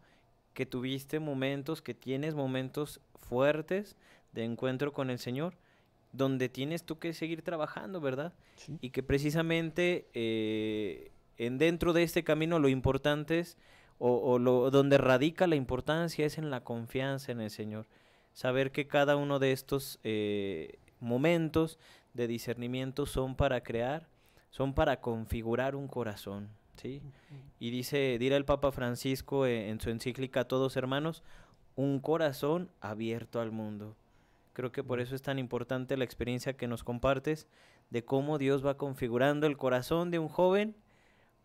Que tuviste momentos, que tienes momentos fuertes de encuentro con el Señor, donde tienes tú que seguir trabajando, ¿verdad? Y que precisamente... Eh, dentro de este camino lo importante es, o, donde radica la importancia es en la confianza en el Señor. Saber que cada uno de estos eh, momentos de discernimiento son para crear, son para configurar un corazón. ¿sí? Y dice, dirá el Papa Francisco eh, en su encíclica Todos Hermanos, un corazón abierto al mundo. Creo que por eso es tan importante la experiencia que nos compartes de cómo Dios va configurando el corazón de un joven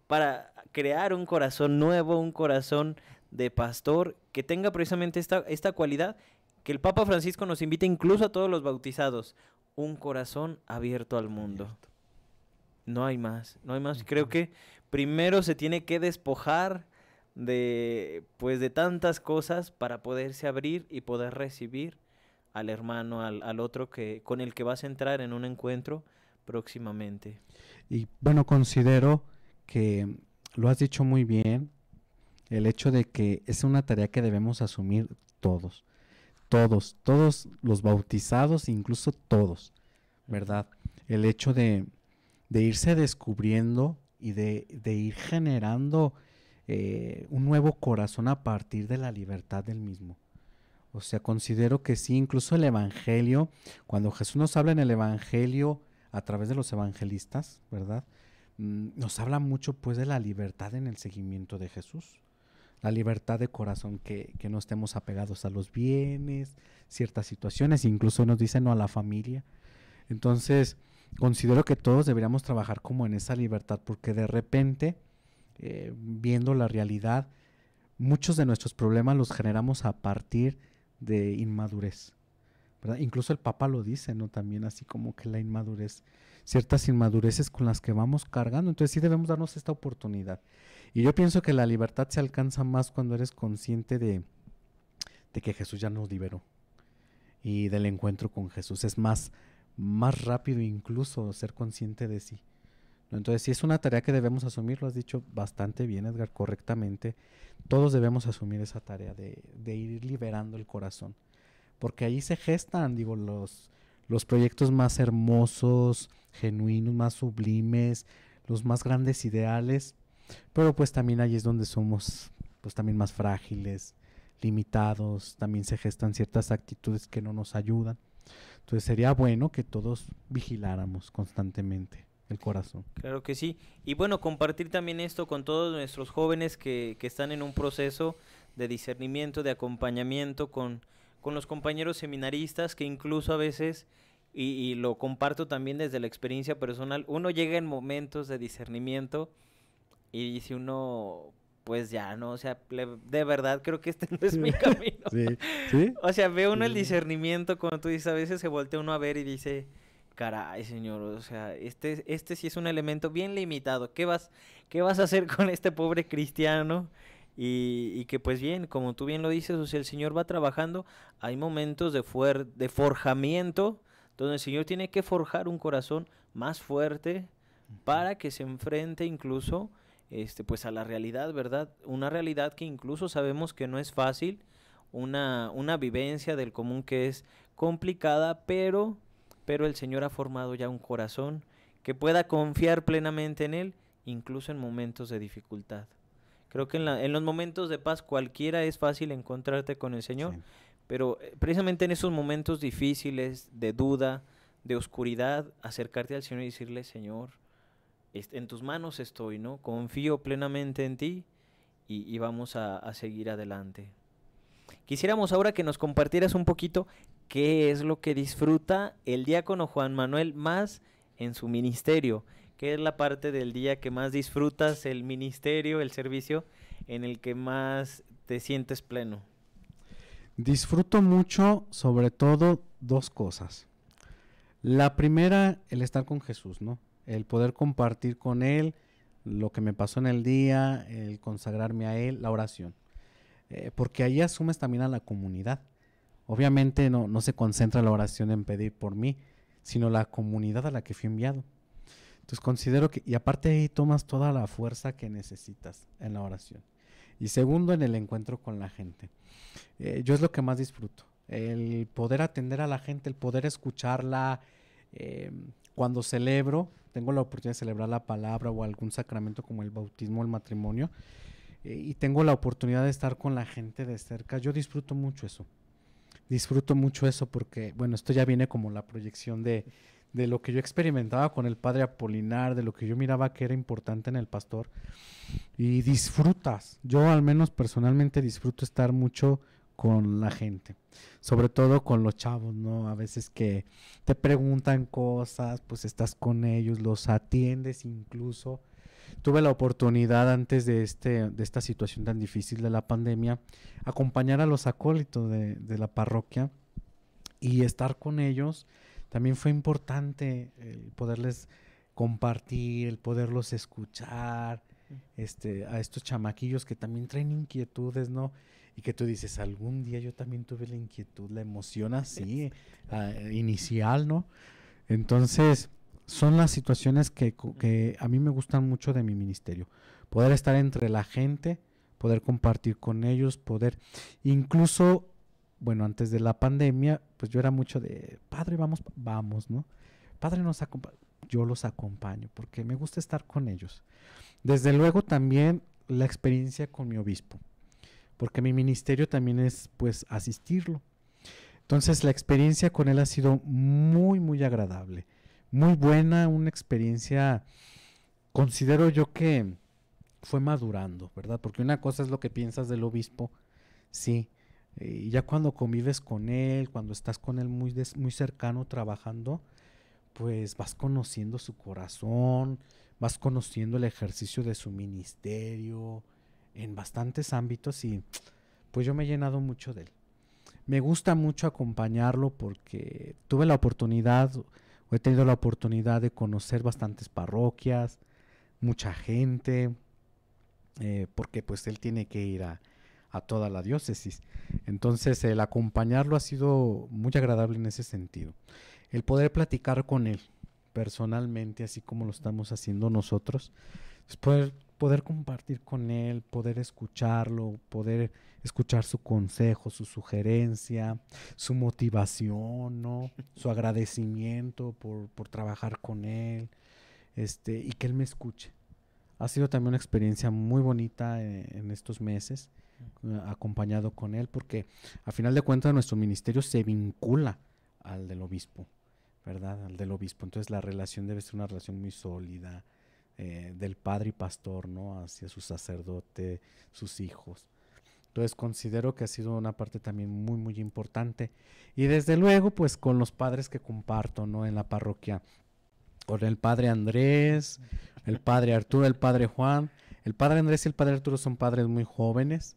para crear un corazón nuevo, un corazón de pastor que tenga precisamente esta, esta cualidad que el Papa Francisco nos invita incluso a todos los bautizados, un corazón abierto al mundo. No hay más, no hay más. Creo que primero se tiene que despojar de pues de tantas cosas para poderse abrir y poder recibir al hermano, al, al otro que con el que vas a entrar en un encuentro próximamente. Y bueno, considero que lo has dicho muy bien, el hecho de que es una tarea que debemos asumir todos, todos, todos los bautizados, incluso todos, ¿verdad? El hecho de, de irse descubriendo y de, ir generando eh, un nuevo corazón a partir de la libertad del mismo. O sea, considero que sí, incluso el Evangelio, cuando Jesús nos habla en el Evangelio a través de los evangelistas, ¿verdad? Mm, nos habla mucho pues de la libertad en el seguimiento de Jesús. La libertad de corazón, que, no estemos apegados a los bienes, ciertas situaciones, incluso nos dicen no a la familia. Entonces, considero que todos deberíamos trabajar como en esa libertad, porque de repente, eh, viendo la realidad, muchos de nuestros problemas los generamos a partir de inmadurez. Incluso el Papa lo dice, ¿no? También así como que la inmadurez ciertas inmadureces con las que vamos cargando. Entonces sí debemos darnos esta oportunidad. Y yo pienso que la libertad se alcanza más cuando eres consciente de, que Jesús ya nos liberó y del encuentro con Jesús. Es más, más rápido incluso ser consciente de sí. Entonces sí es una tarea que debemos asumir, lo has dicho bastante bien Edgar, correctamente. Todos debemos asumir esa tarea de, de ir liberando el corazón. Porque ahí se gestan, digo, los, los proyectos más hermosos, genuinos, más sublimes, los más grandes ideales, pero pues también ahí es donde somos pues también más frágiles, limitados, también se gestan ciertas actitudes que no nos ayudan. Entonces sería bueno que todos vigiláramos constantemente el corazón. Claro que sí. Y bueno, compartir también esto con todos nuestros jóvenes que, que están en un proceso de discernimiento, de acompañamiento con, con los compañeros seminaristas que incluso a veces, y, lo comparto también desde la experiencia personal, uno llega en momentos de discernimiento y dice uno pues ya, ¿no? O sea, de verdad creo que este no es mi camino. O sea, ve uno el discernimiento, cuando tú dices, a veces se voltea uno a ver y dice, caray, señor, o sea, este, este sí es un elemento bien limitado. ¿Qué vas, qué vas a hacer con este pobre cristiano y, que pues bien, como tú bien lo dices, o sea, el Señor va trabajando, hay momentos de, de forjamiento donde el Señor tiene que forjar un corazón más fuerte para que se enfrente incluso este, pues a la realidad, ¿verdad? Una realidad que incluso sabemos que no es fácil, una, una vivencia del común que es complicada, pero, pero el Señor ha formado ya un corazón que pueda confiar plenamente en Él, incluso en momentos de dificultad. Creo que en, los momentos de paz cualquiera es fácil encontrarte con el Señor, pero eh, precisamente en esos momentos difíciles, de duda, de oscuridad, acercarte al Señor y decirle, Señor, en tus manos estoy, ¿no? Confío plenamente en ti y, vamos a seguir adelante. Quisiéramos ahora que nos compartieras un poquito qué es lo que disfruta el diácono Juan Manuel más en su ministerio. ¿Qué es la parte del día que más disfrutas, el ministerio, el servicio, en el que más te sientes pleno? Disfruto mucho, sobre todo, dos cosas. La primera, el estar con Jesús, ¿no? El poder compartir con Él lo que me pasó en el día, el consagrarme a Él, la oración. Eh, porque ahí asumes también a la comunidad. Obviamente no, no se concentra la oración en pedir por mí, sino la comunidad a la que fui enviado. Entonces considero que, y aparte ahí tomas toda la fuerza que necesitas en la oración. Y segundo, en el encuentro con la gente. Eh, yo es lo que más disfruto. El poder atender a la gente, el poder escucharla. Eh, cuando celebro, tengo la oportunidad de celebrar la palabra o algún sacramento como el bautismo, el matrimonio, eh, y tengo la oportunidad de estar con la gente de cerca, yo disfruto mucho eso. Disfruto mucho eso porque, bueno, esto ya viene como la proyección de, de lo que yo experimentaba con el padre Apolinar, de lo que yo miraba que era importante en el pastor. Y disfrutas, yo al menos personalmente disfruto estar mucho con la gente, sobre todo con los chavos, ¿no? A veces que te preguntan cosas, pues estás con ellos, los atiendes incluso. Tuve la oportunidad antes de, este, de esta situación tan difícil de la pandemia, acompañar a los acólitos de, de la parroquia y estar con ellos también fue importante poderles compartir, el poderlos escuchar, este, a estos chamaquillos que también traen inquietudes, ¿no? Y que tú dices, algún día yo también tuve la inquietud, la emoción así, ah, inicial, ¿no? Entonces, son las situaciones que, que, a mí me gustan mucho de mi ministerio. Poder estar entre la gente, poder compartir con ellos, poder incluso bueno, antes de la pandemia, pues yo era mucho de, padre, vamos, vamos, ¿no? Padre, nos acompaña. Yo los acompaño porque me gusta estar con ellos. Desde luego también la experiencia con mi obispo, porque mi ministerio también es pues asistirlo. Entonces la experiencia con él ha sido muy, muy agradable, muy buena, una experiencia, considero yo que fue madurando, ¿verdad? Porque una cosa es lo que piensas del obispo, sí, y ya cuando convives con él, cuando estás con él muy, muy cercano trabajando, pues vas conociendo su corazón, vas conociendo el ejercicio de su ministerio en bastantes ámbitos y pues yo me he llenado mucho de él. Me gusta mucho acompañarlo porque tuve la oportunidad, he tenido la oportunidad de conocer bastantes parroquias, mucha gente, eh, porque pues él tiene que ir a, a toda la diócesis. Entonces el acompañarlo ha sido muy agradable en ese sentido. El poder platicar con él personalmente, así como lo estamos haciendo nosotros, es poder, poder compartir con él, poder escucharlo, poder escuchar su consejo, su sugerencia, su motivación, su agradecimiento por, trabajar con él, este, y que él me escuche. Ha sido también una experiencia muy bonita eh, en estos meses eh, acompañado con él, porque a final de cuentas nuestro ministerio se vincula al del obispo, ¿verdad? Al del obispo. Entonces la relación debe ser una relación muy sólida eh, del padre y pastor, ¿no? Hacia su sacerdote, sus hijos. Entonces considero que ha sido una parte también muy, muy importante. Y desde luego, pues con los padres que comparto, ¿no? En la parroquia. Con el padre Andrés, el padre Arturo, el padre Juan. El padre Andrés y el padre Arturo son padres muy jóvenes.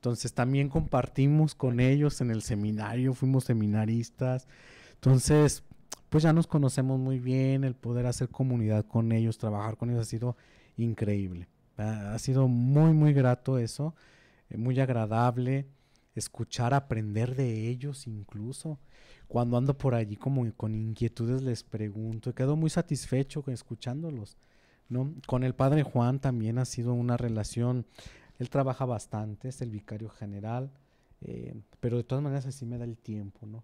Entonces también compartimos con ellos en el seminario, fuimos seminaristas. Entonces, pues ya nos conocemos muy bien, el poder hacer comunidad con ellos, trabajar con ellos ha sido increíble. Ha sido muy, muy grato eso, eh, muy agradable escuchar, aprender de ellos incluso. Cuando ando por allí como con inquietudes les pregunto, quedo muy satisfecho escuchándolos. ¿no? Con el padre Juan también ha sido una relación él trabaja bastante, es el vicario general, eh, pero de todas maneras así me da el tiempo, ¿no?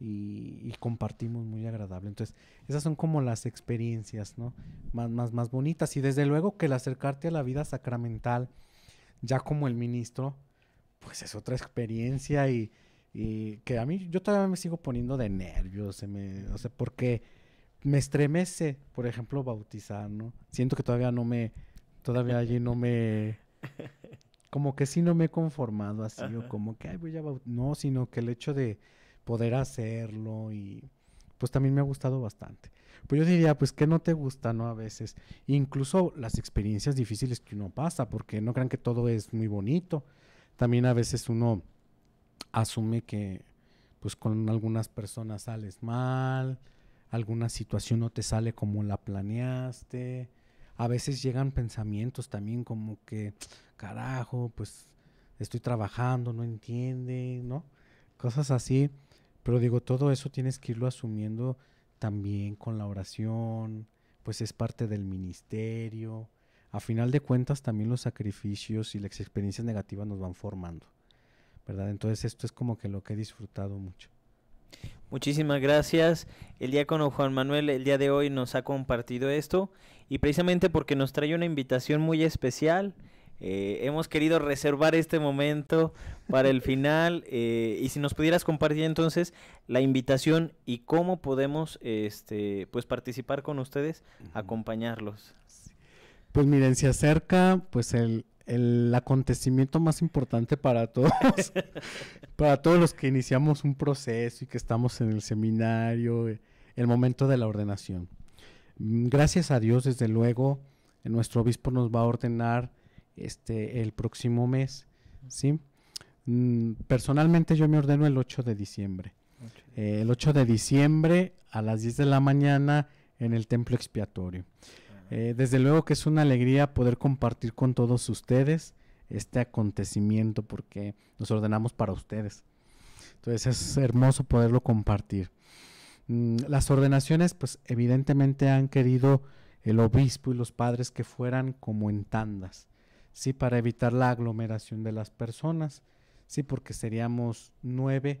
Y, compartimos muy agradable. Entonces, esas son como las experiencias, ¿no? Más, más, más bonitas. Y desde luego que el acercarte a la vida sacramental, ya como el ministro, pues es otra experiencia y, y que a mí yo todavía me sigo poniendo de nervios, se o sea, porque me estremece, por ejemplo, bautizar, ¿no? Siento que todavía no me, todavía allí no me, como que sí no me he conformado así, o como que, ay, voy a No, sino que el hecho de poder hacerlo y pues también me ha gustado bastante. Pues yo diría, pues que no te gusta, ¿no? A veces, incluso las experiencias difíciles que uno pasa, porque no crean que todo es muy bonito. También a veces uno asume que pues con algunas personas sales mal, alguna situación no te sale como la planeaste, a veces llegan pensamientos también como que, carajo, pues estoy trabajando, no entiende, ¿no? Cosas así. Pero digo, todo eso tienes que irlo asumiendo también con la oración, pues es parte del ministerio. A final de cuentas también los sacrificios y las experiencias negativas nos van formando, ¿verdad? Entonces esto es como que lo que he disfrutado mucho. Muchísimas gracias. El diácono Juan Manuel el día de hoy nos ha compartido esto y precisamente porque nos trae una invitación muy especial. Eh, hemos querido reservar este momento para el final eh, y si nos pudieras compartir entonces la invitación y cómo podemos este, pues participar con ustedes, acompañarlos. Pues miren, se acerca pues el el acontecimiento más importante para todos, para todos los que iniciamos un proceso y que estamos en el seminario, el momento de la ordenación. Gracias a Dios, desde luego, nuestro obispo nos va a ordenar este, el próximo mes, ¿sí? Mm, personalmente yo me ordeno el 8 de diciembre. Eh, el 8 de diciembre a las 10 de la mañana en el templo expiatorio. Eh, desde luego que es una alegría poder compartir con todos ustedes este acontecimiento porque nos ordenamos para ustedes. Entonces es hermoso poderlo compartir. Mm, las ordenaciones pues evidentemente han querido el obispo y los padres que fueran como en tandas, ¿sí? Para evitar la aglomeración de las personas, ¿sí? Porque seríamos nueve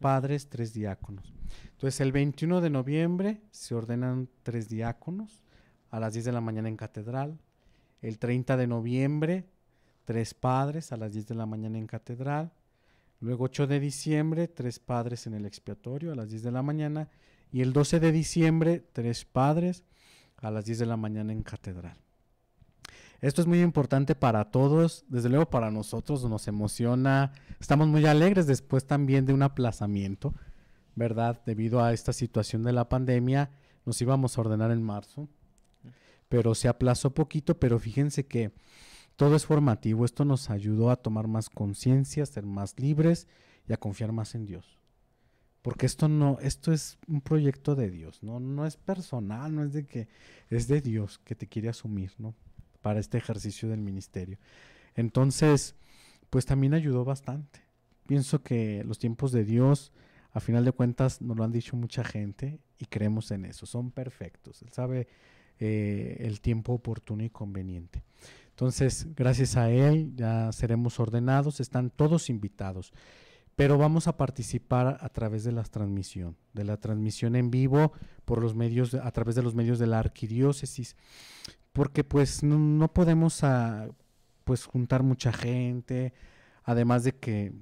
padres, tres diáconos. Entonces el 21 de noviembre se ordenan tres diáconos, a las 10 de la mañana en Catedral. El 30 de noviembre, Tres Padres a las 10 de la mañana en Catedral. Luego 8 de diciembre, Tres Padres en el Expiatorio a las 10 de la mañana. Y el 12 de diciembre, Tres Padres a las 10 de la mañana en Catedral. Esto es muy importante para todos, desde luego para nosotros nos emociona, estamos muy alegres después también de un aplazamiento, ¿verdad? Debido a esta situación de la pandemia, nos íbamos a ordenar en marzo, pero se aplazó poquito, pero fíjense que todo es formativo, esto nos ayudó a tomar más conciencia, a ser más libres y a confiar más en Dios. Porque esto no, esto es un proyecto de Dios, no, no es personal, no es de que, es de Dios que te quiere asumir, ¿no? Para este ejercicio del ministerio. Entonces, pues también ayudó bastante. Pienso que los tiempos de Dios, a final de cuentas, nos lo han dicho mucha gente y creemos en eso, son perfectos. Él sabe eh, el tiempo oportuno y conveniente. Entonces, gracias a él ya seremos ordenados, están todos invitados, pero vamos a participar a través de la transmisión, de la transmisión en vivo por los medios, a través de los medios de la arquidiócesis, porque pues no, podemos ah, pues juntar mucha gente, además de que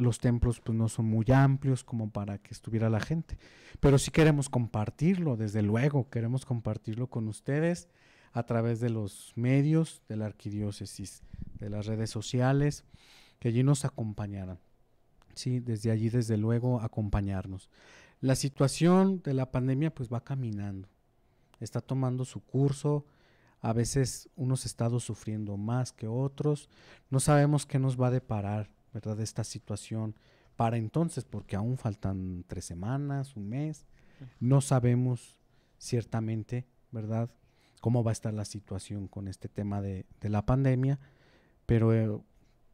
los templos pues no son muy amplios como para que estuviera la gente. Pero sí queremos compartirlo, desde luego, queremos compartirlo con ustedes a través de los medios de la arquidiócesis, de las redes sociales, que allí nos acompañaran. Sí, desde allí desde luego acompañarnos. La situación de la pandemia pues va caminando, está tomando su curso, a veces unos estados sufriendo más que otros, no sabemos qué nos va a deparar ¿verdad? esta situación para entonces, porque aún faltan tres semanas, un mes, no sabemos ciertamente, ¿verdad? Cómo va a estar la situación con este tema de, la pandemia, pero eh,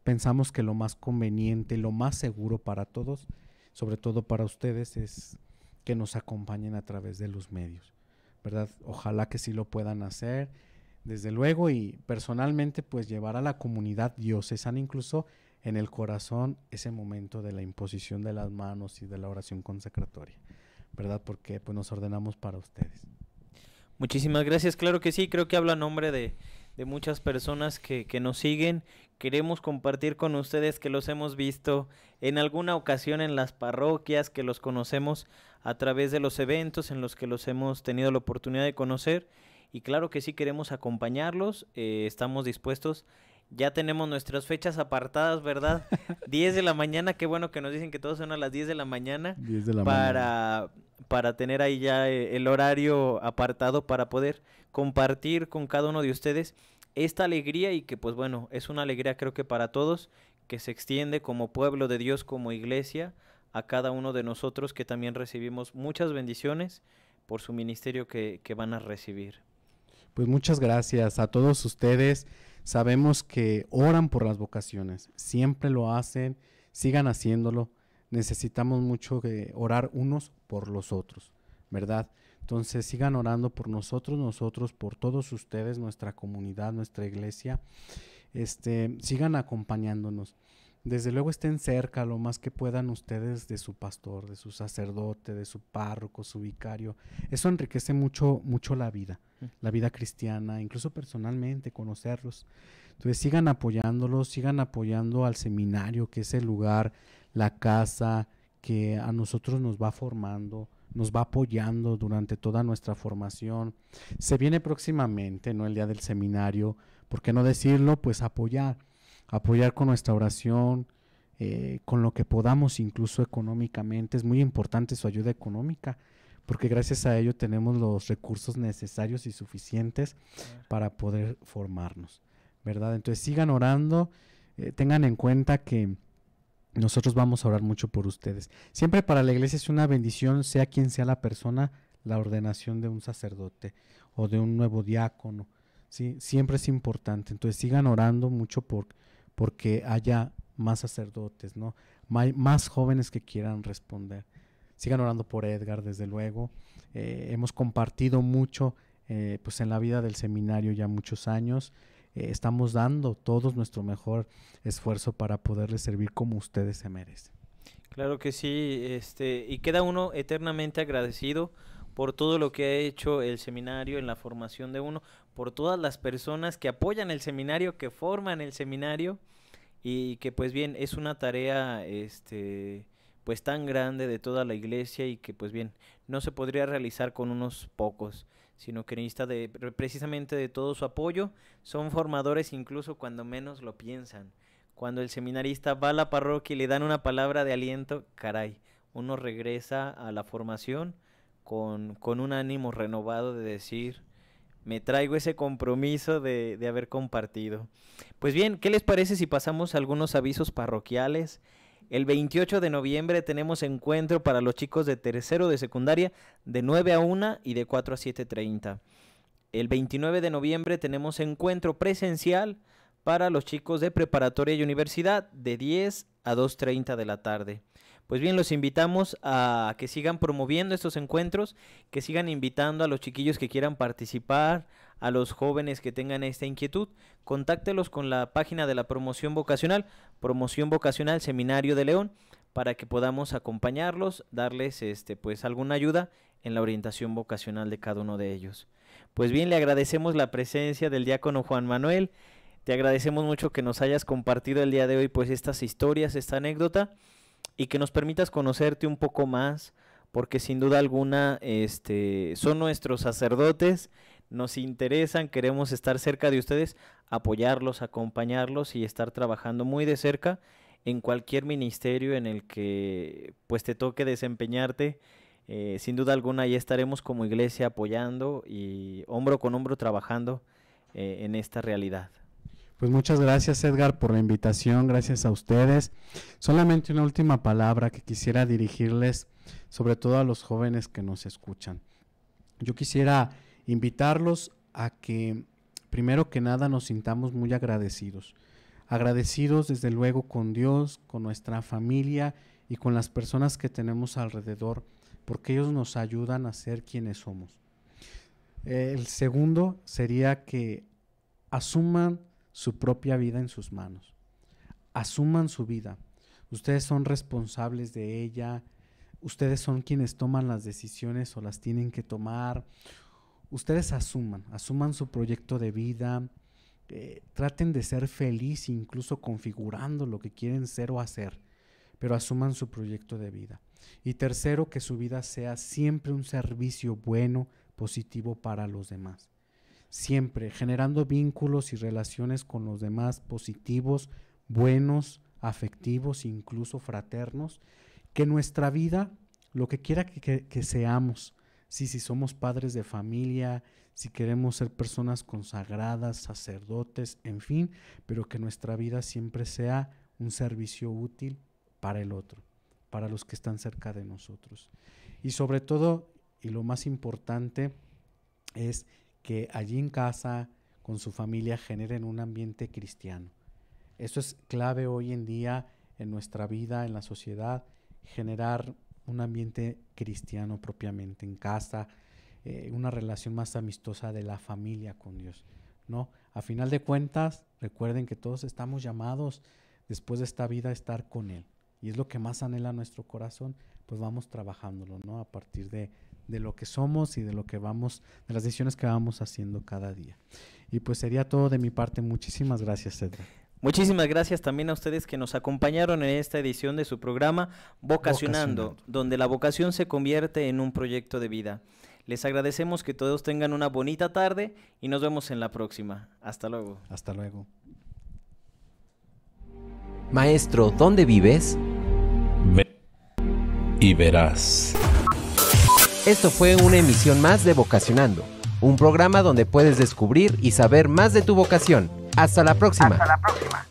pensamos que lo más conveniente, lo más seguro para todos, sobre todo para ustedes, es que nos acompañen a través de los medios, ¿verdad? Ojalá que sí lo puedan hacer desde luego, y personalmente, pues llevar a la comunidad diocesana incluso en el corazón ese momento de la imposición de las manos y de la oración consecratoria, ¿verdad? Porque pues nos ordenamos para ustedes. Muchísimas gracias, claro que sí, creo que hablo a nombre de, muchas personas que, nos siguen. Queremos compartir con ustedes que los hemos visto en alguna ocasión en las parroquias, que los conocemos a través de los eventos en los que los hemos tenido la oportunidad de conocer y claro que sí queremos acompañarlos, eh, estamos dispuestos. Ya tenemos nuestras fechas apartadas, ¿verdad? 10 de la mañana, qué bueno que nos dicen que todos son a las 10 de la mañana. de la para, mañana. Para tener ahí ya eh, el horario apartado para poder compartir con cada uno de ustedes esta alegría y que pues bueno, es una alegría creo que para todos, que se extiende como pueblo de Dios, como iglesia, a cada uno de nosotros que también recibimos muchas bendiciones por su ministerio que, que van a recibir. Pues muchas gracias a todos ustedes. Sabemos que oran por las vocaciones, siempre lo hacen, sigan haciéndolo. Necesitamos mucho que orar unos por los otros, ¿verdad? Entonces sigan orando por nosotros, nosotros, por todos ustedes, nuestra comunidad, nuestra iglesia. Este, sigan acompañándonos desde luego estén cerca lo más que puedan ustedes de su pastor, de su sacerdote, de su párroco, su vicario. Eso enriquece mucho, mucho la vida, la vida cristiana, incluso personalmente, conocerlos. Entonces sigan apoyándolos, sigan apoyando al seminario, que es el lugar, la casa que a nosotros nos va formando, nos va apoyando durante toda nuestra formación. Se viene próximamente, ¿no? El día del seminario, ¿por qué no decirlo? Pues apoyar apoyar con nuestra oración, eh, con lo que podamos incluso económicamente. Es muy importante su ayuda económica, porque gracias a ello tenemos los recursos necesarios y suficientes para poder formarnos, ¿verdad? Entonces sigan orando, eh, tengan en cuenta que nosotros vamos a orar mucho por ustedes. Siempre para la iglesia es una bendición, sea quien sea la persona, la ordenación de un sacerdote o de un nuevo diácono. ¿sí? Siempre es importante. Entonces sigan orando mucho por porque haya más sacerdotes, ¿no? más jóvenes que quieran responder. Sigan orando por Edgar, desde luego. Eh, hemos compartido mucho eh, pues en la vida del seminario ya muchos años. Eh, estamos dando todos nuestro mejor esfuerzo para poderles servir como ustedes se merecen. Claro que sí, este, y queda uno eternamente agradecido por todo lo que ha hecho el seminario en la formación de uno, por todas las personas que apoyan el seminario, que forman el seminario y que pues bien es una tarea este pues tan grande de toda la iglesia y que pues bien no se podría realizar con unos pocos sino que necesita de, precisamente de todo su apoyo son formadores incluso cuando menos lo piensan cuando el seminarista va a la parroquia y le dan una palabra de aliento caray uno regresa a la formación con, un ánimo renovado de decir, me traigo ese compromiso de, de, haber compartido. Pues bien, ¿qué les parece si pasamos algunos avisos parroquiales? El 28 de noviembre tenemos encuentro para los chicos de tercero de secundaria de 9 a 1 y de 4 a 7.30. El 29 de noviembre tenemos encuentro presencial para los chicos de preparatoria y universidad de 10 a 2.30 de la tarde. Pues bien, los invitamos a que sigan promoviendo estos encuentros, que sigan invitando a los chiquillos que quieran participar, a los jóvenes que tengan esta inquietud. Contáctelos con la página de la promoción vocacional, promoción vocacional Seminario de León, para que podamos acompañarlos, darles este, pues alguna ayuda en la orientación vocacional de cada uno de ellos. Pues bien, le agradecemos la presencia del diácono Juan Manuel. Te agradecemos mucho que nos hayas compartido el día de hoy pues estas historias, esta anécdota y que nos permitas conocerte un poco más, porque sin duda alguna este, son nuestros sacerdotes, nos interesan, queremos estar cerca de ustedes, apoyarlos, acompañarlos y estar trabajando muy de cerca en cualquier ministerio en el que pues te toque desempeñarte. Eh, sin duda alguna ahí estaremos como iglesia apoyando y hombro con hombro trabajando eh, en esta realidad. Pues muchas gracias Edgar por la invitación, gracias a ustedes. Solamente una última palabra que quisiera dirigirles, sobre todo a los jóvenes que nos escuchan. Yo quisiera invitarlos a que, primero que nada, nos sintamos muy agradecidos. Agradecidos desde luego con Dios, con nuestra familia y con las personas que tenemos alrededor, porque ellos nos ayudan a ser quienes somos. El segundo sería que asuman su propia vida en sus manos. Asuman su vida. Ustedes son responsables de ella. Ustedes son quienes toman las decisiones o las tienen que tomar. Ustedes asuman, asuman su proyecto de vida. Eh, traten de ser feliz incluso configurando lo que quieren ser o hacer, pero asuman su proyecto de vida. Y tercero, que su vida sea siempre un servicio bueno, positivo para los demás siempre generando vínculos y relaciones con los demás positivos, buenos, afectivos, incluso fraternos, que nuestra vida, lo que quiera que, seamos, si, si somos padres de familia, si queremos ser personas consagradas, sacerdotes, en fin, pero que nuestra vida siempre sea un servicio útil para el otro, para los que están cerca de nosotros. Y sobre todo, y lo más importante, es que allí en casa, con su familia, generen un ambiente cristiano. Eso es clave hoy en día en nuestra vida, en la sociedad, generar un ambiente cristiano propiamente en casa, eh, una relación más amistosa de la familia con Dios. ¿no? A final de cuentas, recuerden que todos estamos llamados después de esta vida a estar con Él. Y es lo que más anhela nuestro corazón, pues vamos trabajándolo ¿no? a partir de, de lo que somos y de lo que vamos, de las decisiones que vamos haciendo cada día. Y pues sería todo de mi parte. Muchísimas gracias, Cedro. Muchísimas gracias también a ustedes que nos acompañaron en esta edición de su programa Vocacionando, donde la vocación se convierte en un proyecto de vida. Les agradecemos que todos tengan una bonita tarde y nos vemos en la próxima. Hasta luego. Hasta luego. Maestro, ¿dónde vives? y verás. Esto fue una emisión más de Vocacionando, un programa donde puedes descubrir y saber más de tu vocación. Hasta la próxima. la próxima.